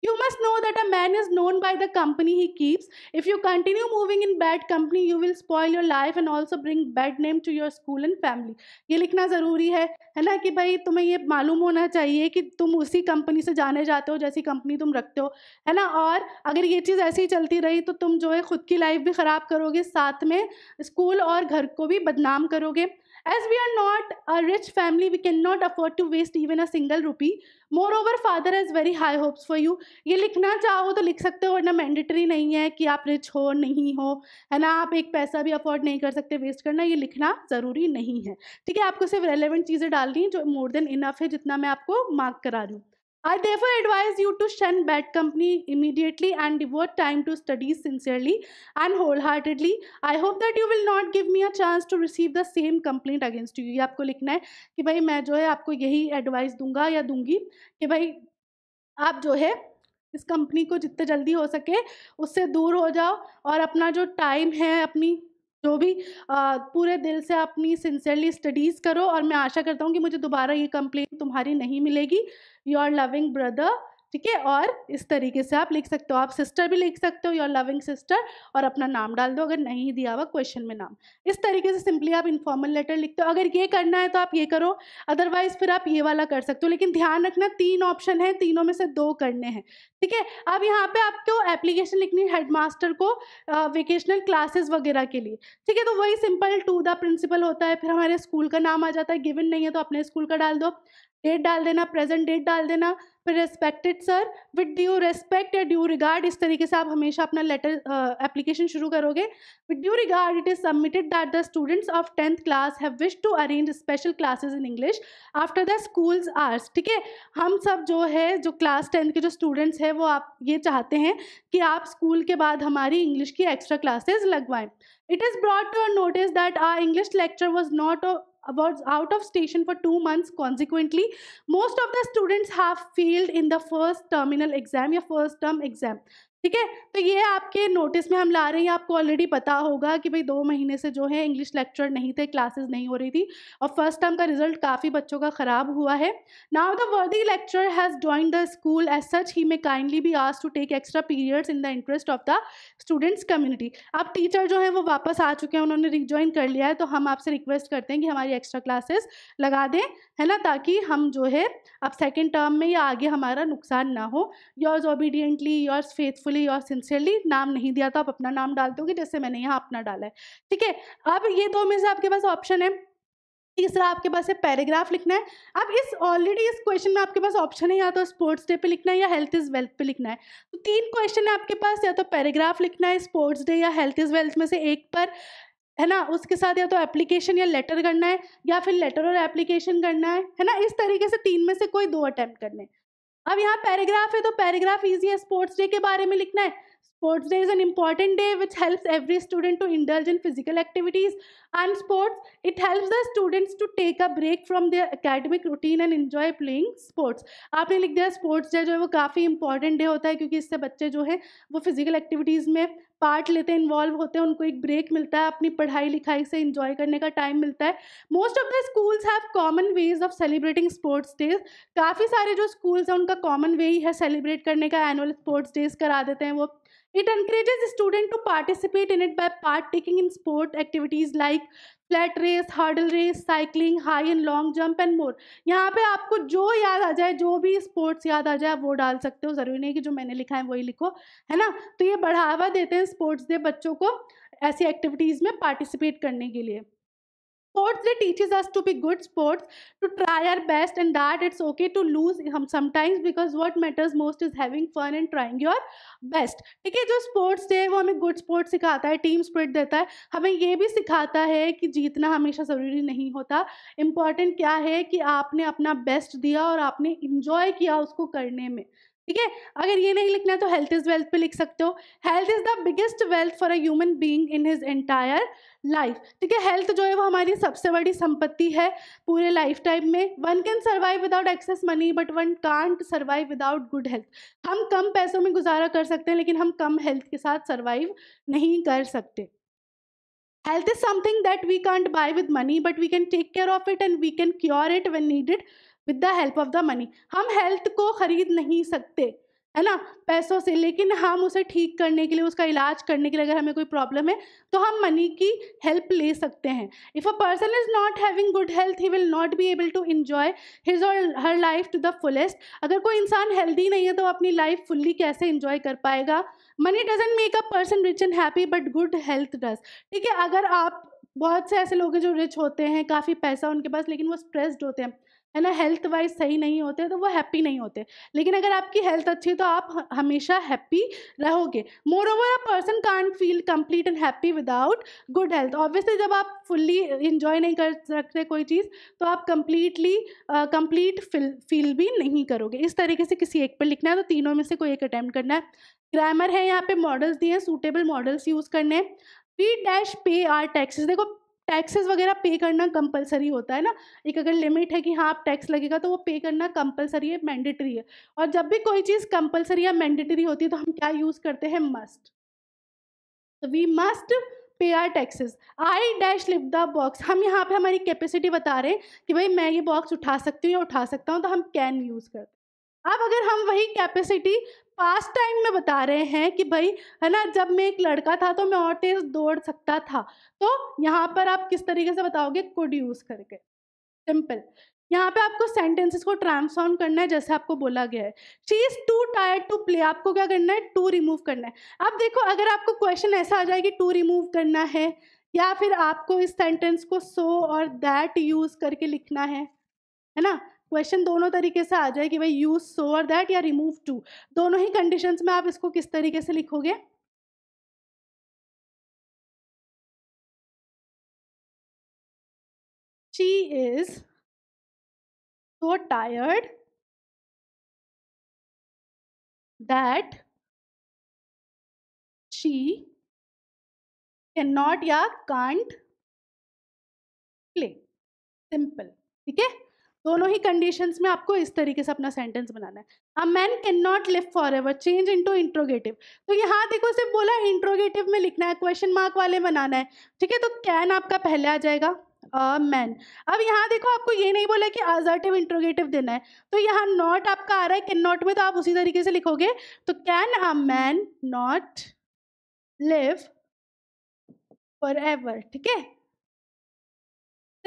Speaker 1: You must know that a man is known by the company he keeps. If you continue moving in bad company, you will spoil your life and also bring bad name to your school and family. ये लिखना ज़रूरी है है ना कि भाई तुम्हें ये मालूम होना चाहिए कि तुम उसी कंपनी से जाने जाते हो जैसी कंपनी तुम रखते हो है ना और अगर ये चीज़ ऐसी ही चलती रही तो तुम जो है ख़ुद की लाइफ भी ख़राब करोगे साथ में स्कूल और घर को भी बदनाम करोगे As we are not a rich family, we cannot afford to waste even a single rupee. Moreover, father has very high hopes for you. ये लिखना चाहो तो लिख सकते हो वरना मैंडेटरी नहीं है कि आप रिच हो नहीं हो है ना आप एक पैसा भी अफोर्ड नहीं कर सकते वेस्ट करना ये लिखना ज़रूरी नहीं है ठीक है आपको सिर्फ रेलिवेंट चीज़ें डालनी जो मोर देन इनफ है जितना मैं आपको मार्क करा दूँ I therefore advise you to shun bad company immediately and devote time to study sincerely and wholeheartedly. I hope that you will not give me a chance to receive the same complaint against you. ये आपको लिखना है कि भाई मैं जो है आपको यही एडवाइस दूंगा या दूंगी कि भाई आप जो है इस कंपनी को जितने जल्दी हो सके उससे दूर हो जाओ और अपना जो टाइम है अपनी जो भी आ, पूरे दिल से अपनी सिंसियरली स्टडीज़ करो और मैं आशा करता हूँ कि मुझे दोबारा ये कंप्लेंट तुम्हारी नहीं मिलेगी योर लविंग ब्रदर ठीक है और इस तरीके से आप लिख सकते हो आप सिस्टर भी लिख सकते हो योर लविंग सिस्टर और अपना नाम डाल दो अगर नहीं दिया हुआ क्वेश्चन में नाम इस तरीके से सिंपली आप इन्फॉर्मल लेटर लिखते हो अगर ये करना है तो आप ये करो अदरवाइज फिर आप ये वाला कर सकते हो लेकिन ध्यान रखना तीन ऑप्शन है तीनों में से दो करने हैं ठीक है अब यहाँ पे आपको एप्लीकेशन लिखनी है हेडमास्टर को वेकेशनल क्लासेस वगैरह के लिए ठीक है तो वही सिंपल टू द प्रिंसिपल होता है फिर हमारे स्कूल का नाम आ जाता है गिवन नहीं है तो अपने स्कूल का डाल दो डेट डाल देना प्रेजेंट डेट डाल देना फिर respected sir with due respect या ड्यू रिगार्ड इस तरीके से आप हमेशा अपना लेटर एप्लीकेशन शुरू करोगे with due regard it is submitted that the students of tenth class have wish to arrange special classes in English after the schools hours ठीक है हम सब जो है जो क्लास टेंथ के जो स्टूडेंट्स हैं वो आप ये चाहते हैं कि आप स्कूल के बाद हमारी इंग्लिश की एक्स्ट्रा क्लासेज लगवाएं it is brought to our notice that our English lecture was not was out of station for two months consequently most of the students have failed in the first terminal exam your first term exam ठीक है तो ये आपके नोटिस में हम ला रहे हैं आपको ऑलरेडी पता होगा कि भाई दो महीने से जो है इंग्लिश लेक्चर नहीं थे क्लासेस नहीं हो रही थी और फर्स्ट टर्म का रिजल्ट काफ़ी बच्चों का ख़राब हुआ है now the worthy lecture has join the school as such he may kindly be आज to take extra periods in the interest of the students community अब टीचर जो है वो वापस आ चुके हैं उन्होंने रिज्वाइन कर लिया है तो हम आपसे रिक्वेस्ट करते हैं कि हमारी एक्स्ट्रा क्लासेस लगा दें है ना ताकि हम जो है अब सेकेंड टर्म में या आगे हमारा नुकसान ना हो yours obediently yours faithful truthfully और सिंसियरली नाम नहीं दिया तो आप अपना नाम डाल दोगे जैसे मैंने यहाँ अपना डाला है ठीक है अब ये दो में से आपके पास ऑप्शन है तीसरा आपके पास है पैराग्राफ लिखना है अब इस ऑलरेडी इस क्वेश्चन में आपके पास ऑप्शन है या तो स्पोर्ट्स डे पे लिखना है या हेल्थ इज़ वेल्थ पे लिखना है तो तीन क्वेश्चन है आपके पास या तो पैराग्राफ लिखना है स्पोर्ट्स डे या हेल्थ इज़ वेल्थ में से एक पर है ना उसके साथ या तो एप्लीकेशन या लेटर करना है या फिर लेटर और एप्लीकेशन करना है है ना इस तरीके से तीन में से कोई दो अटैम्प्ट करने हैं अब यहाँ पैराग्राफ है तो पैराग्राफ इजी है स्पोर्ट्स डे के बारे में लिखना है sports day is an important day which helps every student to indulge in physical activities and sports it help the students to take a break from the academic routine and enjoy playing sports आपने लिख दिया स्पोर्ट्स डे जो है वो काफ़ी इंपॉर्टेंट डे होता है क्योंकि इससे बच्चे जो है वो फिजिकल एक्टिविटीज़ में पार्ट लेते हैं इन्वॉल्व होते हैं उनको एक ब्रेक मिलता है अपनी पढ़ाई लिखाई से इन्जॉय करने का टाइम मिलता है most of the schools have common ways of celebrating sports days काफ़ी सारे जो स्कूल्स हैं उनका कॉमन वे ही है सेलिब्रेट करने का एनुअल स्पोर्ट्स डेज करा देते हैं वो It encourages students to participate in it by partaking in sport activities like flat race hurdle race cycling high and long jump and more यहाँ पे आपको जो याद आ जाए जो भी स्पोर्ट्स याद आ जाए वो डाल सकते हो ज़रूरी नहीं कि जो मैंने लिखा है वही लिखो है ना तो ये बढ़ावा देते हैं स्पोर्ट्स डे दे बच्चों को ऐसी एक्टिविटीज़ में पार्टिसिपेट करने के लिए sports they they us to be good sports to try our best and that it's okay to lose हम sometimes because what matters most is having fun and trying your best ठीक है जो स्पोर्ट्स डे वो हमें गुड स्पोर्ट्स सिखाता है टीम स्पिरिट देता है हमें ये भी सिखाता है कि जीतना हमेशा ज़रूरी नहीं होता इम्पॉर्टेंट क्या है कि आपने अपना बेस्ट दिया और आपने इंजॉय किया उसको करने में ठीक है अगर ये नहीं लिखना है तो हेल्थ इज वेल्थ पे लिख सकते हो health is the biggest wealth for a human being in his entire life ठीक है हेल्थ जो है वो हमारी सबसे बड़ी संपत्ति है पूरे लाइफ टाइम में one can survive without excess money but one can't survive without good health हम कम पैसों में गुजारा कर सकते हैं लेकिन हम कम हेल्थ के साथ सर्वाइव नहीं कर सकते health is something that we can't buy with money but we can take care of it and we can cure it when needed with the help of the money हम हेल्थ को खरीद नहीं सकते है ना पैसों से लेकिन हम उसे ठीक करने के लिए उसका इलाज करने के लिए अगर हमें कोई प्रॉब्लम है तो हम मनी की हेल्प ले सकते हैं if a person is not having good health he will not be able to enjoy his और her life to the fullest अगर कोई इंसान हेल्दी नहीं है तो अपनी लाइफ फुल्ली कैसे इन्जॉय कर पाएगा money doesn't make a person rich and happy but good health does ठीक है अगर आप बहुत से ऐसे लोग हैं जो रिच होते हैं काफ़ी पैसा उनके पास लेकिन वो स्ट्रेस्ड होते हैं है ना हेल्थ वाइज सही नहीं होते तो वो हैप्पी नहीं होते लेकिन अगर आपकी हेल्थ अच्छी है तो आप हमेशा हैप्पी रहोगे moreover a person can't feel complete and happy without good health obviously जब आप फुल्ली इंजॉय नहीं कर सकते कोई चीज़ तो आप कंप्लीटली कंप्लीट फील भी नहीं करोगे इस तरीके से किसी एक पर लिखना है तो तीनों में से कोई एक अटैम्प्ट करना है ग्रामर है यहाँ पे मॉडल्स दिए हैं सूटेबल मॉडल्स यूज़ करने हैं we dash pay our taxes देखो टैक्सेस वगैरह पे करना कंपलसरी होता है ना एक अगर लिमिट है कि हाँ आप टैक्स लगेगा तो वो पे करना कंपलसरी है मैंडेटरी है और जब भी कोई चीज़ कंपलसरी या मैंडेटरी होती है तो हम क्या यूज़ करते हैं मस्ट तो we must pay our taxes I dash lip the box हम यहाँ पे हमारी कैपेसिटी बता रहे हैं कि भाई मैं ये बॉक्स उठा सकती हूँ या उठा सकता हूँ तो हम कैन यूज़ करते हैं अब अगर हम वही कैपेसिटी पास्ट टाइम में बता रहे हैं कि भाई है ना जब मैं एक लड़का था तो मैं और तेज दौड़ सकता था तो यहाँ पर आप किस तरीके से बताओगे कुड यूज़ करके सिंपल यहाँ पे आपको सेंटेंसेस को ट्रांसफॉर्म करना है जैसे आपको बोला गया है she is too tired to play आपको क्या करना है टू रिमूव करना है अब देखो अगर आपको क्वेश्चन ऐसा आ जाए कि टू रिमूव करना है या फिर आपको इस सेंटेंस को सो और दैट यूज़ करके लिखना है है ना क्वेश्चन दोनों तरीके से आ जाए कि भाई यूज सोअर दैट या रिमूव टू दोनों ही
Speaker 2: कंडीशन में आप इसको किस तरीके से लिखोगे is so tired that she can not या कांट प्ले सिंपल ठीक है
Speaker 1: दोनों ही कंडीशंस में आपको इस तरीके से अपना सेंटेंस बनाना है a man can not live forever change to interrogative तो यहाँ देखो सिर्फ बोला इंट्रोगेटिव में लिखना है क्वेश्चन मार्क वाले बनाना है ठीक है तो कैन आपका पहले आ जाएगा अ मैन अब यहाँ देखो आपको ये नहीं बोला कि अजर्टिव इंट्रोगेटिव देना है तो यहाँ नॉट आपका आ रहा है कैन नॉट में तो आप उसी तरीके से लिखोगे तो can a man not live forever ठीक है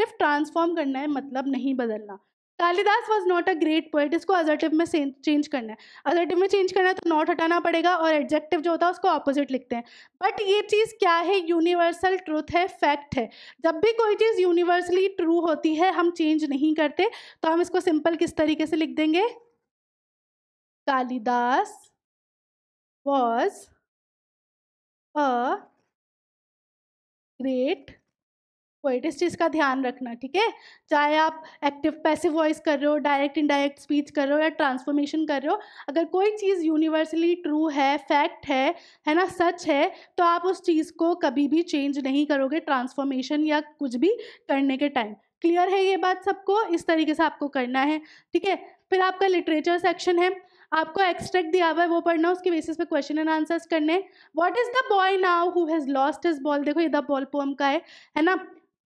Speaker 1: सिर्फ ट्रांसफॉर्म करना है मतलब नहीं बदलना Kalidas was not a great poet इसको अजर्टिव में चेंज करना है अजर्टिव में चेंज करना है तो नॉट हटाना पड़ेगा और एडजेक्टिव जो होता है उसको ऑपोजिट लिखते हैं बट ये चीज़ क्या है यूनिवर्सल ट्रूथ है फैक्ट है जब भी कोई चीज़ यूनिवर्सली ट्रू होती है हम चेंज नहीं करते
Speaker 2: तो हम इसको सिंपल किस तरीके से लिख देंगे कालिदास वॉज अ ग्रेट इस चीज़ का ध्यान रखना ठीक है चाहे आप एक्टिव
Speaker 1: पैसिव वॉइस कर रहे हो डायरेक्ट इनडायरेक्ट स्पीच कर रहे हो या ट्रांसफॉर्मेशन कर रहे हो अगर कोई चीज़ यूनिवर्सली ट्रू है फैक्ट है है ना सच है तो आप उस चीज़ को कभी भी चेंज नहीं करोगे ट्रांसफॉर्मेशन या कुछ भी करने के टाइम क्लियर है ये बात सबको इस तरीके से आपको करना है ठीक है फिर आपका लिटरेचर सेक्शन है आपको एक्सट्रैक्ट दिया हुआ है वो पढ़ना उसके बेसिस पे क्वेश्चन एंड आंसर्स करने what is the boy now who has lost his ball देखो ये द बॉल पोम का है है ना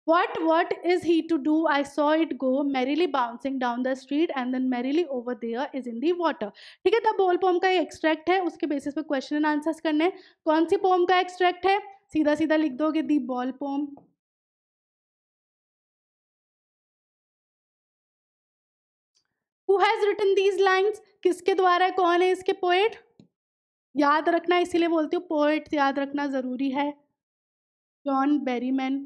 Speaker 1: What, what is he to do? I saw it go merrily bouncing down the street and then merrily over there is in the water. ठीक है द बोल पोम का एक्सट्रैक्ट
Speaker 2: है उसके बेसिस पे क्वेश्चन एंड आंसर्स करने हैं कौन सी पोम का एक्सट्रैक्ट है सीधा सीधा लिख दोगे the ball poem Who has written these lines? किसके द्वारा है कौन है इसके पोएट याद रखना इसीलिए बोलती हूँ पोएट याद रखना ज़रूरी है John Berryman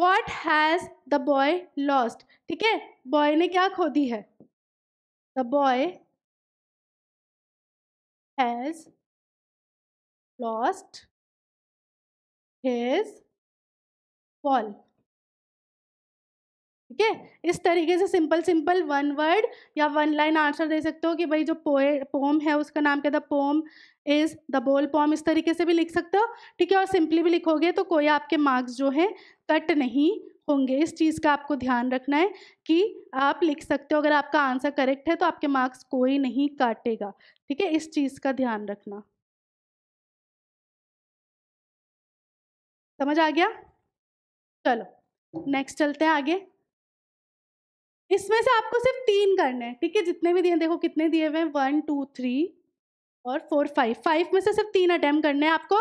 Speaker 2: what has the boy lost ठीक है बॉय ने क्या खो दी है the boy has lost his ball ठीक है इस तरीके से सिंपल सिंपल वन वर्ड या
Speaker 1: वन लाइन आंसर दे सकते हो कि भाई जो पोए पोम है उसका नाम क्या था पोम इज द बोल पॉम इस तरीके से भी लिख सकते हो ठीक है और सिंपली भी लिखोगे तो कोई आपके मार्क्स जो है कट नहीं होंगे इस चीज़ का आपको ध्यान रखना है कि आप लिख सकते हो अगर आपका आंसर करेक्ट
Speaker 2: है तो आपके मार्क्स कोई नहीं काटेगा ठीक है इस चीज़ का ध्यान रखना समझ आ गया चलो नेक्स्ट चलते हैं आगे इसमें से आपको सिर्फ तीन करने हैं ठीक
Speaker 1: है जितने भी दिए देखो कितने दिए हुए हैं वन टू थ्री और फोर फाइव फाइव में से सिर्फ तीन अटैम्प करने हैं आपको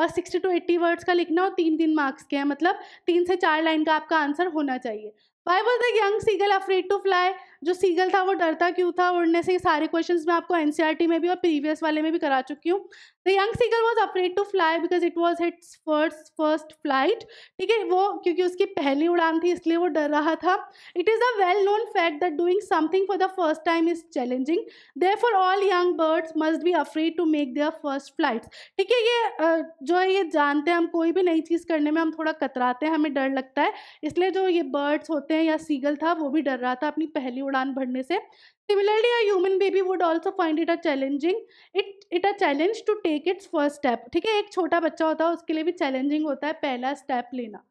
Speaker 1: और सिक्सटी टू एट्टी वर्ड्स का लिखना और तीन तीन मार्क्स के हैं मतलब तीन से चार लाइन का आपका आंसर होना चाहिए why was the young seagull afraid to fly जो सीगल था वो डरता क्यों था उड़ने से सारे क्वेश्चंस मैं आपको एनसीईआरटी e में भी और प्रीवियस वाले में भी करा चुकी हूँ the young seagull was afraid to fly because it was its first first flight ठीक है वो क्योंकि उसकी पहली उड़ान थी इसलिए वो डर रहा था it is a well known fact that doing something for the first time is challenging therefore all young birds must be afraid to make their first flights ठीक है ये जो है ये जानते हैं हम कोई भी नई चीज़ करने में हम थोड़ा कतराते हैं हमें डर लगता है इसलिए जो ये बर्ड्स होते हैं या सीगल था वो भी डर रहा था अपनी पहली उड़ान भरने से similarly a human baby would also find it a challenging it it a challenge to take its first step ठीक है एक छोटा बच्चा होता है उसके लिए भी चैलेंजिंग होता है पहला स्टेप लेना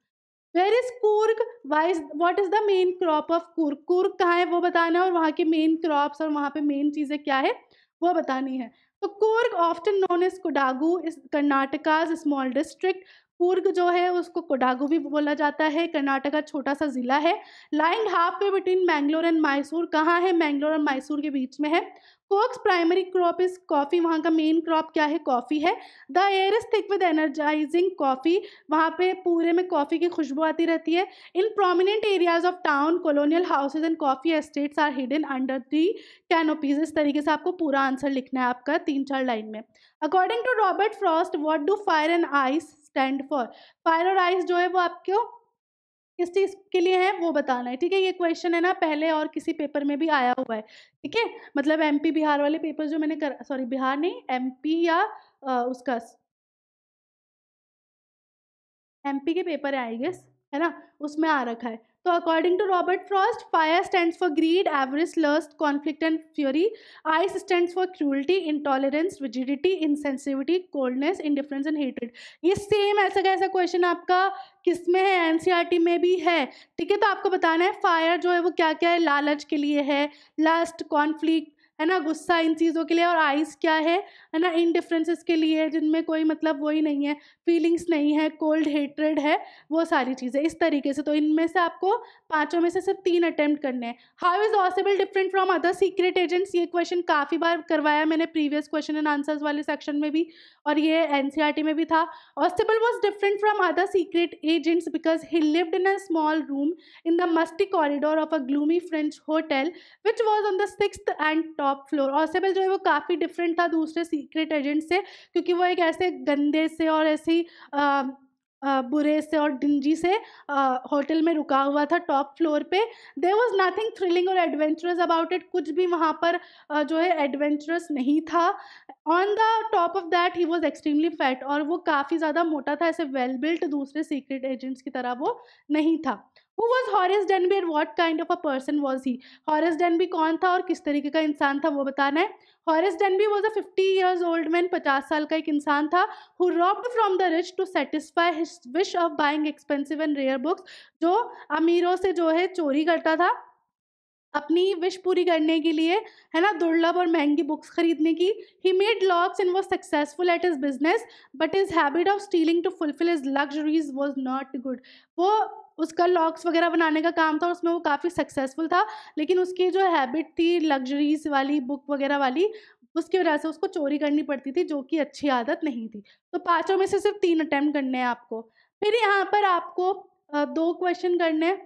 Speaker 1: where is Coorg wise what is the main crop of Coorg Coorg कहाँ है वो बताना है और वहाँ के मेन क्रॉप्स और वहाँ पे मेन चीज़ें क्या है वो बतानी है तो Coorg often known is Kodagu is Karnataka's small district Coorg जो है उसको कोडागू भी बोला जाता है कर्नाटक का छोटा सा ज़िला है lying half way between Mangalore and Mysore कहाँ है मैंगलोर और मैसूर के बीच में है Coorg's primary crop is coffee वहाँ का मेन क्रॉप क्या है कॉफ़ी है the air is thick with energising coffee वहाँ पे पूरे में कॉफ़ी की खुशबू आती रहती है in prominent areas of town colonial houses and coffee estates are hidden under the canopies इस तरीके से आपको पूरा आंसर लिखना है आपका तीन चार लाइन में according to Robert Frost what do fire and ice stand for fire और आइस जो है वो आपको किस चीज़ के लिए है वो बताना है ठीक है ये क्वेश्चन है ना पहले और किसी पेपर में भी आया हुआ है ठीक है मतलब एमपी बिहार वाले पेपर जो मैंने कर सॉरी बिहार नहीं एमपी या आ, उसका एमपी के पेपर है आई गेस है ना उसमें आ रखा है तो according to Robert Frost fire stand for greed avarice lust conflict and fury ice stand for cruelty intolerance rigidity insensitivity coldness indifference and हेटेड ये सेम ऐसा का ऐसा क्वेश्चन आपका किस में है एन e में भी है ठीक है तो आपको बताना है फायर जो है वो क्या क्या है लालच के लिए है लस्ट कॉन्फ्लिक्ट है ना गुस्सा इन चीज़ों के लिए और आइस क्या है है ना इन डिफरेंसेस के लिए है जिनमें कोई मतलब वही नहीं है फीलिंग्स नहीं है कोल्ड हेट्रेड है वो सारी चीज़ें इस तरीके से तो इनमें से आपको पाँचों में से सिर्फ तीन अटैम्प्ट करने हैं how is Ausable different from other secret agents ये क्वेश्चन काफ़ी बार करवाया मैंने प्रीवियस क्वेश्चन एंड आंसर्स वाले सेक्शन में भी और ये एन e में भी था Ausable was different from other secret agents because he lived in a small room in the musty corridor of a gloomy French hotel which was on the six and top floor Ausable जो है वो काफ़ी डिफरेंट था दूसरे सीक्रेट एजेंट से क्योंकि वो एक ऐसे गंदे से और ऐसी बुरे से और डिंजी से होटल में रुका हुआ था टॉप फ्लोर पे there was nothing thrilling or adventurous about it कुछ भी वहाँ पर आ, जो है एडवेंचरस नहीं था on the top of that he was extremely fat और वो काफ़ी ज़्यादा मोटा था ऐसे वेल बिल्ट दूसरे सीक्रेट एजेंट्स की तरह वो नहीं था who was Horace Danby and what kind of a person was he Horace Danby कौन था और किस तरीके का इंसान था वो बताना है Horace Danby was a fifty years old man पचास साल का एक इंसान था who robbed from the rich to satisfy his wish of buying expensive and rare books जो अमीरों से जो है चोरी करता था अपनी विश पूरी करने के लिए है ना दुर्लभ और महंगी बुक्स खरीदने की he made locks in was successful at his business but his habit of stealing to fulfil his luxuries was not good वो उसका लॉक्स वगैरह बनाने का काम था उसमें वो काफ़ी सक्सेसफुल था लेकिन उसकी जो हैबिट थी लग्जरीज वाली बुक वगैरह वाली उसकी वजह से उसको चोरी करनी पड़ती थी जो कि अच्छी आदत नहीं थी तो पाँचों में से सिर्फ तीन अटैम्प्ट करने हैं आपको फिर यहाँ पर आपको दो क्वेश्चन करने हैं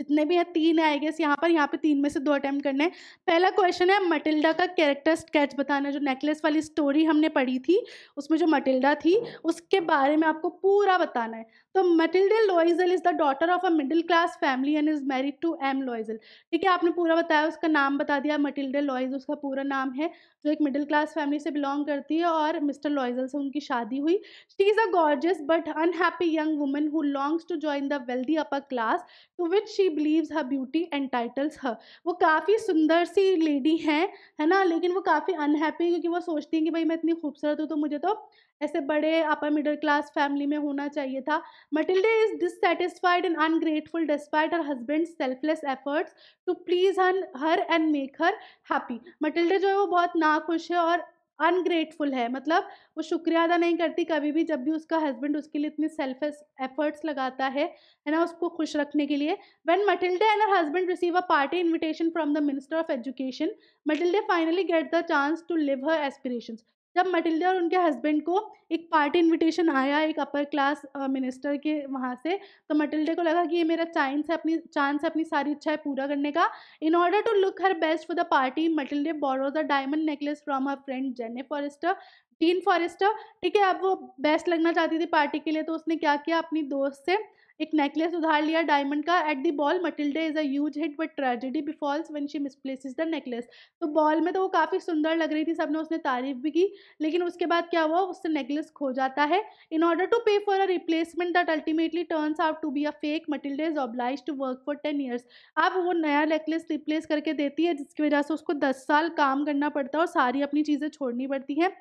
Speaker 1: जितने भी हैं तीन है आई गेस यहाँ पर यहाँ पे तीन में से दो अटैम्प्ट करने हैं पहला क्वेश्चन है मटिल्डा का कैरेक्टर स्केच बताना जो नेकलेस वाली स्टोरी हमने पढ़ी थी उसमें जो मटिल्डा थी उसके बारे में आपको पूरा बताना है तो Mathilde Loisel is the daughter of a middle class family and is married to M Loisel ठीक है आपने पूरा बताया उसका नाम बता दिया मटिल्डे लोइज उसका पूरा नाम है जो एक मिडिल क्लास फैमिली से बिलोंग करती है और मिस्टर लोइजल से उनकी शादी हुई she is a gorgeous but unhappy young woman who longs to join the wealthy upper class to which she believes her beauty and titles her वो काफ़ी सुंदर सी लेडी हैं है ना लेकिन वो काफ़ी अनहैप्पी क्योंकि वो सोचती हैं कि भाई मैं इतनी खूबसूरत हूँ तो मुझे तो ऐसे बड़े अपर मिडिल क्लास फैमिली में होना चाहिए था Mathilde is dissatisfied and ungrateful despite her husband selfless efforts to please her her and make her happy Mathilde जो है वो बहुत नाखुश है और अनग्रेटफुल है मतलब वो शुक्रिया अदा नहीं करती कभी भी जब भी उसका हस्बैंड उसके लिए इतने सेल्फलेस एफर्ट्स लगाता है है ना उसको खुश रखने के लिए when Mathilde and her husband receive a party invitation from the minister of education Mathilde finally get the chance to live her aspirations जब मटिल्डा और उनके हस्बैंड को एक पार्टी इनविटेशन आया एक अपर क्लास मिनिस्टर के वहाँ से तो मटिल्डा को लगा कि ये मेरा चांस है अपनी चांस है अपनी सारी इच्छाएं पूरा करने का in order to look her best for the party Mathilde borrows a diamond necklace from her friend Jeanne Forestier टीन फॉरेस्टर ठीक है अब वो बेस्ट लगना चाहती थी पार्टी के लिए तो उसने क्या किया अपनी दोस्त से एक नेकलेस उधार लिया डायमंड का at the ball Mathilde is a hit but tragedy befalls when she misplaces the necklace तो बॉल में तो वो काफ़ी सुंदर लग रही थी सबने उसने तारीफ भी की लेकिन उसके बाद क्या हुआ उससे नेकलेस खो जाता है in order to pay for a replacement that ultimately turns out to be a fake Mathilde is obliged to work for ten years अब वो नया नेकलेस रिप्लेस करके देती है जिसकी वजह से उसको दस साल काम करना पड़ता है और सारी अपनी चीज़ें छोड़नी पड़ती हैं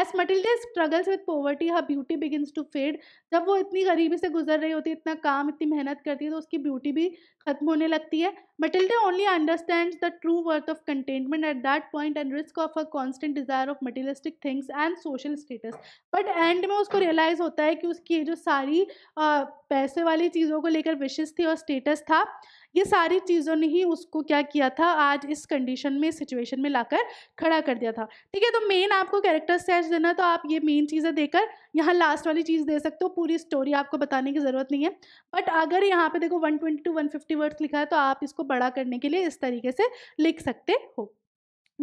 Speaker 1: as Mathilde struggles with poverty her beauty begins to fade जब वो इतनी गरीबी से गुजर रही होती है इतना काम इतनी मेहनत करती है तो उसकी ब्यूटी भी खत्म होने लगती है Mathilda only understand the true worth of contentment at that point and risk of a constant desire of materialistic things and social status but end में उसको रियलाइज़ होता है कि उसकी जो सारी आ, पैसे वाली चीज़ों को लेकर विशेष थी और स्टेटस था ये सारी चीज़ों ने ही उसको क्या किया था आज इस कंडीशन में सिचुएशन में लाकर खड़ा कर दिया था ठीक है तो मेन आपको कैरेक्टर स्टैच देना तो आप ये मेन चीज़ें देकर यहाँ लास्ट वाली चीज़ दे सकते हो पूरी स्टोरी आपको बताने की ज़रूरत नहीं है बट अगर यहाँ पे देखो 120 टू 150 वर्ड्स लिखा है तो आप इसको बड़ा करने के लिए इस तरीके से लिख सकते हो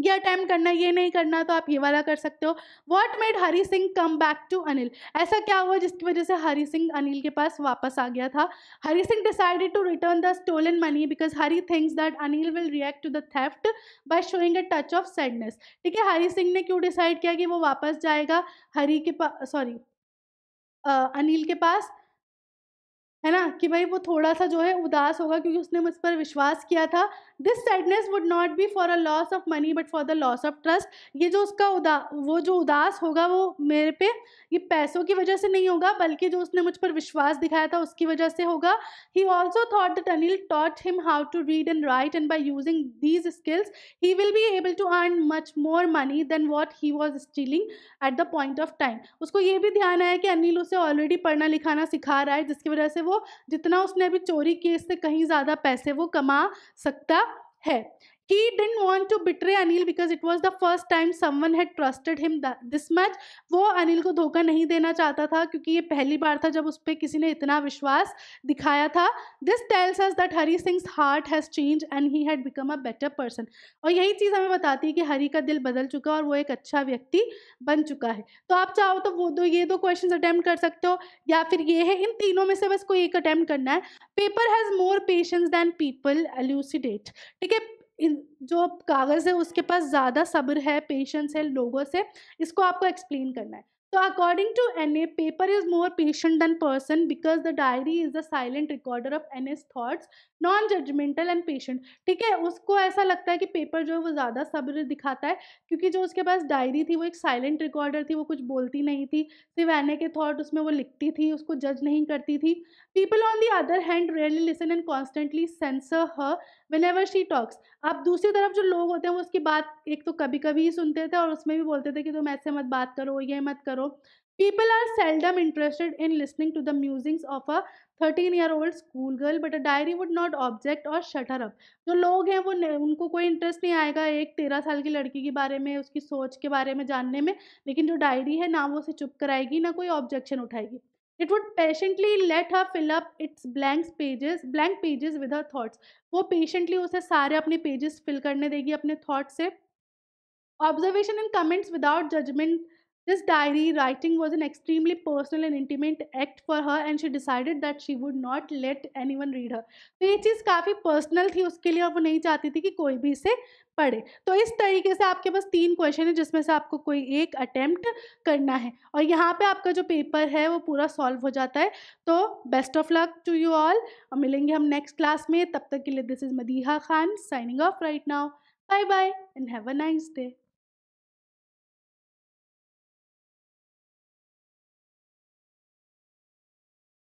Speaker 1: ये अटैम्प्ट करना ये नहीं करना तो आप ये वाला कर सकते हो what made Hari Singh come back to Anil ऐसा क्या हुआ जिसकी वजह से हरी सिंह अनिल के पास वापस आ गया था Hari Singh decided to return the stolen money because Hari thinks that Anil will react to the theft by showing a touch of sadness ठीक है हरी सिंह ने क्यों डिसाइड किया कि वो वापस जाएगा हरी के पास सॉरी अनिल के पास है ना कि भाई वो थोड़ा सा जो है उदास होगा क्योंकि उसने मुझ पर विश्वास किया था this sadness would not be for a loss of money but for the loss of trust ये जो उसका उदा वो जो उदास होगा वो मेरे पे ये पैसों की वजह से नहीं होगा बल्कि जो उसने मुझ पर विश्वास दिखाया था उसकी वजह से होगा he also thought that Anil taught him how to read and write and by using these skills he will be able to earn much more money than what he was stealing at the point of time उसको ये भी ध्यान आया कि अनिल उसे ऑलरेडी पढ़ना लिखाना सिखा रहा है जिसकी वजह से वो जितना उसने अभी चोरी केस से कहीं ज़्यादा पैसे वो कमा सकता है he didn't want to betray anil because it was the first time someone had trusted him that, this much वो अनिल को धोखा नहीं देना चाहता था क्योंकि ये पहली बार था जब उस पर किसी ने इतना विश्वास दिखाया था this tells us that Hari Singh heart has change and he had become a better person और यही चीज़ हमें बताती है कि हरी का दिल बदल चुका और वो एक अच्छा व्यक्ति बन चुका है तो आप चाहो तो वो दो ये दो क्वेश्चन अटैम्प्ट कर सकते हो या फिर ये है इन तीनों में से बस कोई एक अटैम्प्ट करना है paper has more patience than people elucidate ठीक है जो कागज़ है उसके पास ज़्यादा सब्र है पेशेंस है लोगों से इसको आपको एक्सप्लेन करना है तो according to Anne a paper is more patient than person because the diary is the silent recorder of Anne's thoughts non judgemental and patient ठीक है उसको ऐसा लगता है कि पेपर जो है वो ज़्यादा सब्र दिखाता है क्योंकि जो उसके पास डायरी थी वो एक साइलेंट रिकॉर्डर थी वो कुछ बोलती नहीं थी सिर्फ एन ए के थाट उसमें वो लिखती थी उसको जज नहीं करती थी people on the other hand rarely listen and constantly censor her whenever she talks अब दूसरी तरफ जो लोग होते हैं वो उसकी बात एक तो कभी कभी ही सुनते थे और उसमें भी बोलते थे कि तुम ऐसे मत बात करो ये मत करो people are seldom interested in listening to the musings of a thirteen year old school girl but a diary would not object or shut her up जो लोग हैं वो उनको कोई इंटरेस्ट नहीं आएगा एक तेरह साल की लड़की के बारे में उसकी सोच के बारे में जानने में लेकिन जो डायरी है ना वो उसे चुप कराएगी ना कोई ऑब्जेक्शन उठाएगी it would patiently let her fill up its blank pages blank pages with her thoughts वो पेशेंटली उसे सारे अपने पेजेस फिल करने देगी अपने थॉट से observation and comments without judgement This diary writing was an extremely personal and intimate act for her and she decided that she would not let anyone read her. तो ये चीज़ काफ़ी पर्सनल थी उसके लिए और वो नहीं चाहती थी कि कोई भी इसे पढ़े तो इस तरीके से आपके पास तीन क्वेश्चन है जिसमें से आपको कोई एक अटेम्प्ट करना है और यहाँ पे आपका जो पेपर है वो पूरा सॉल्व हो जाता है तो best of luck to you all
Speaker 2: मिलेंगे हम नेक्स्ट क्लास में तब तक के लिए this is Madiha Khan signing off right now bye bye and have a nice day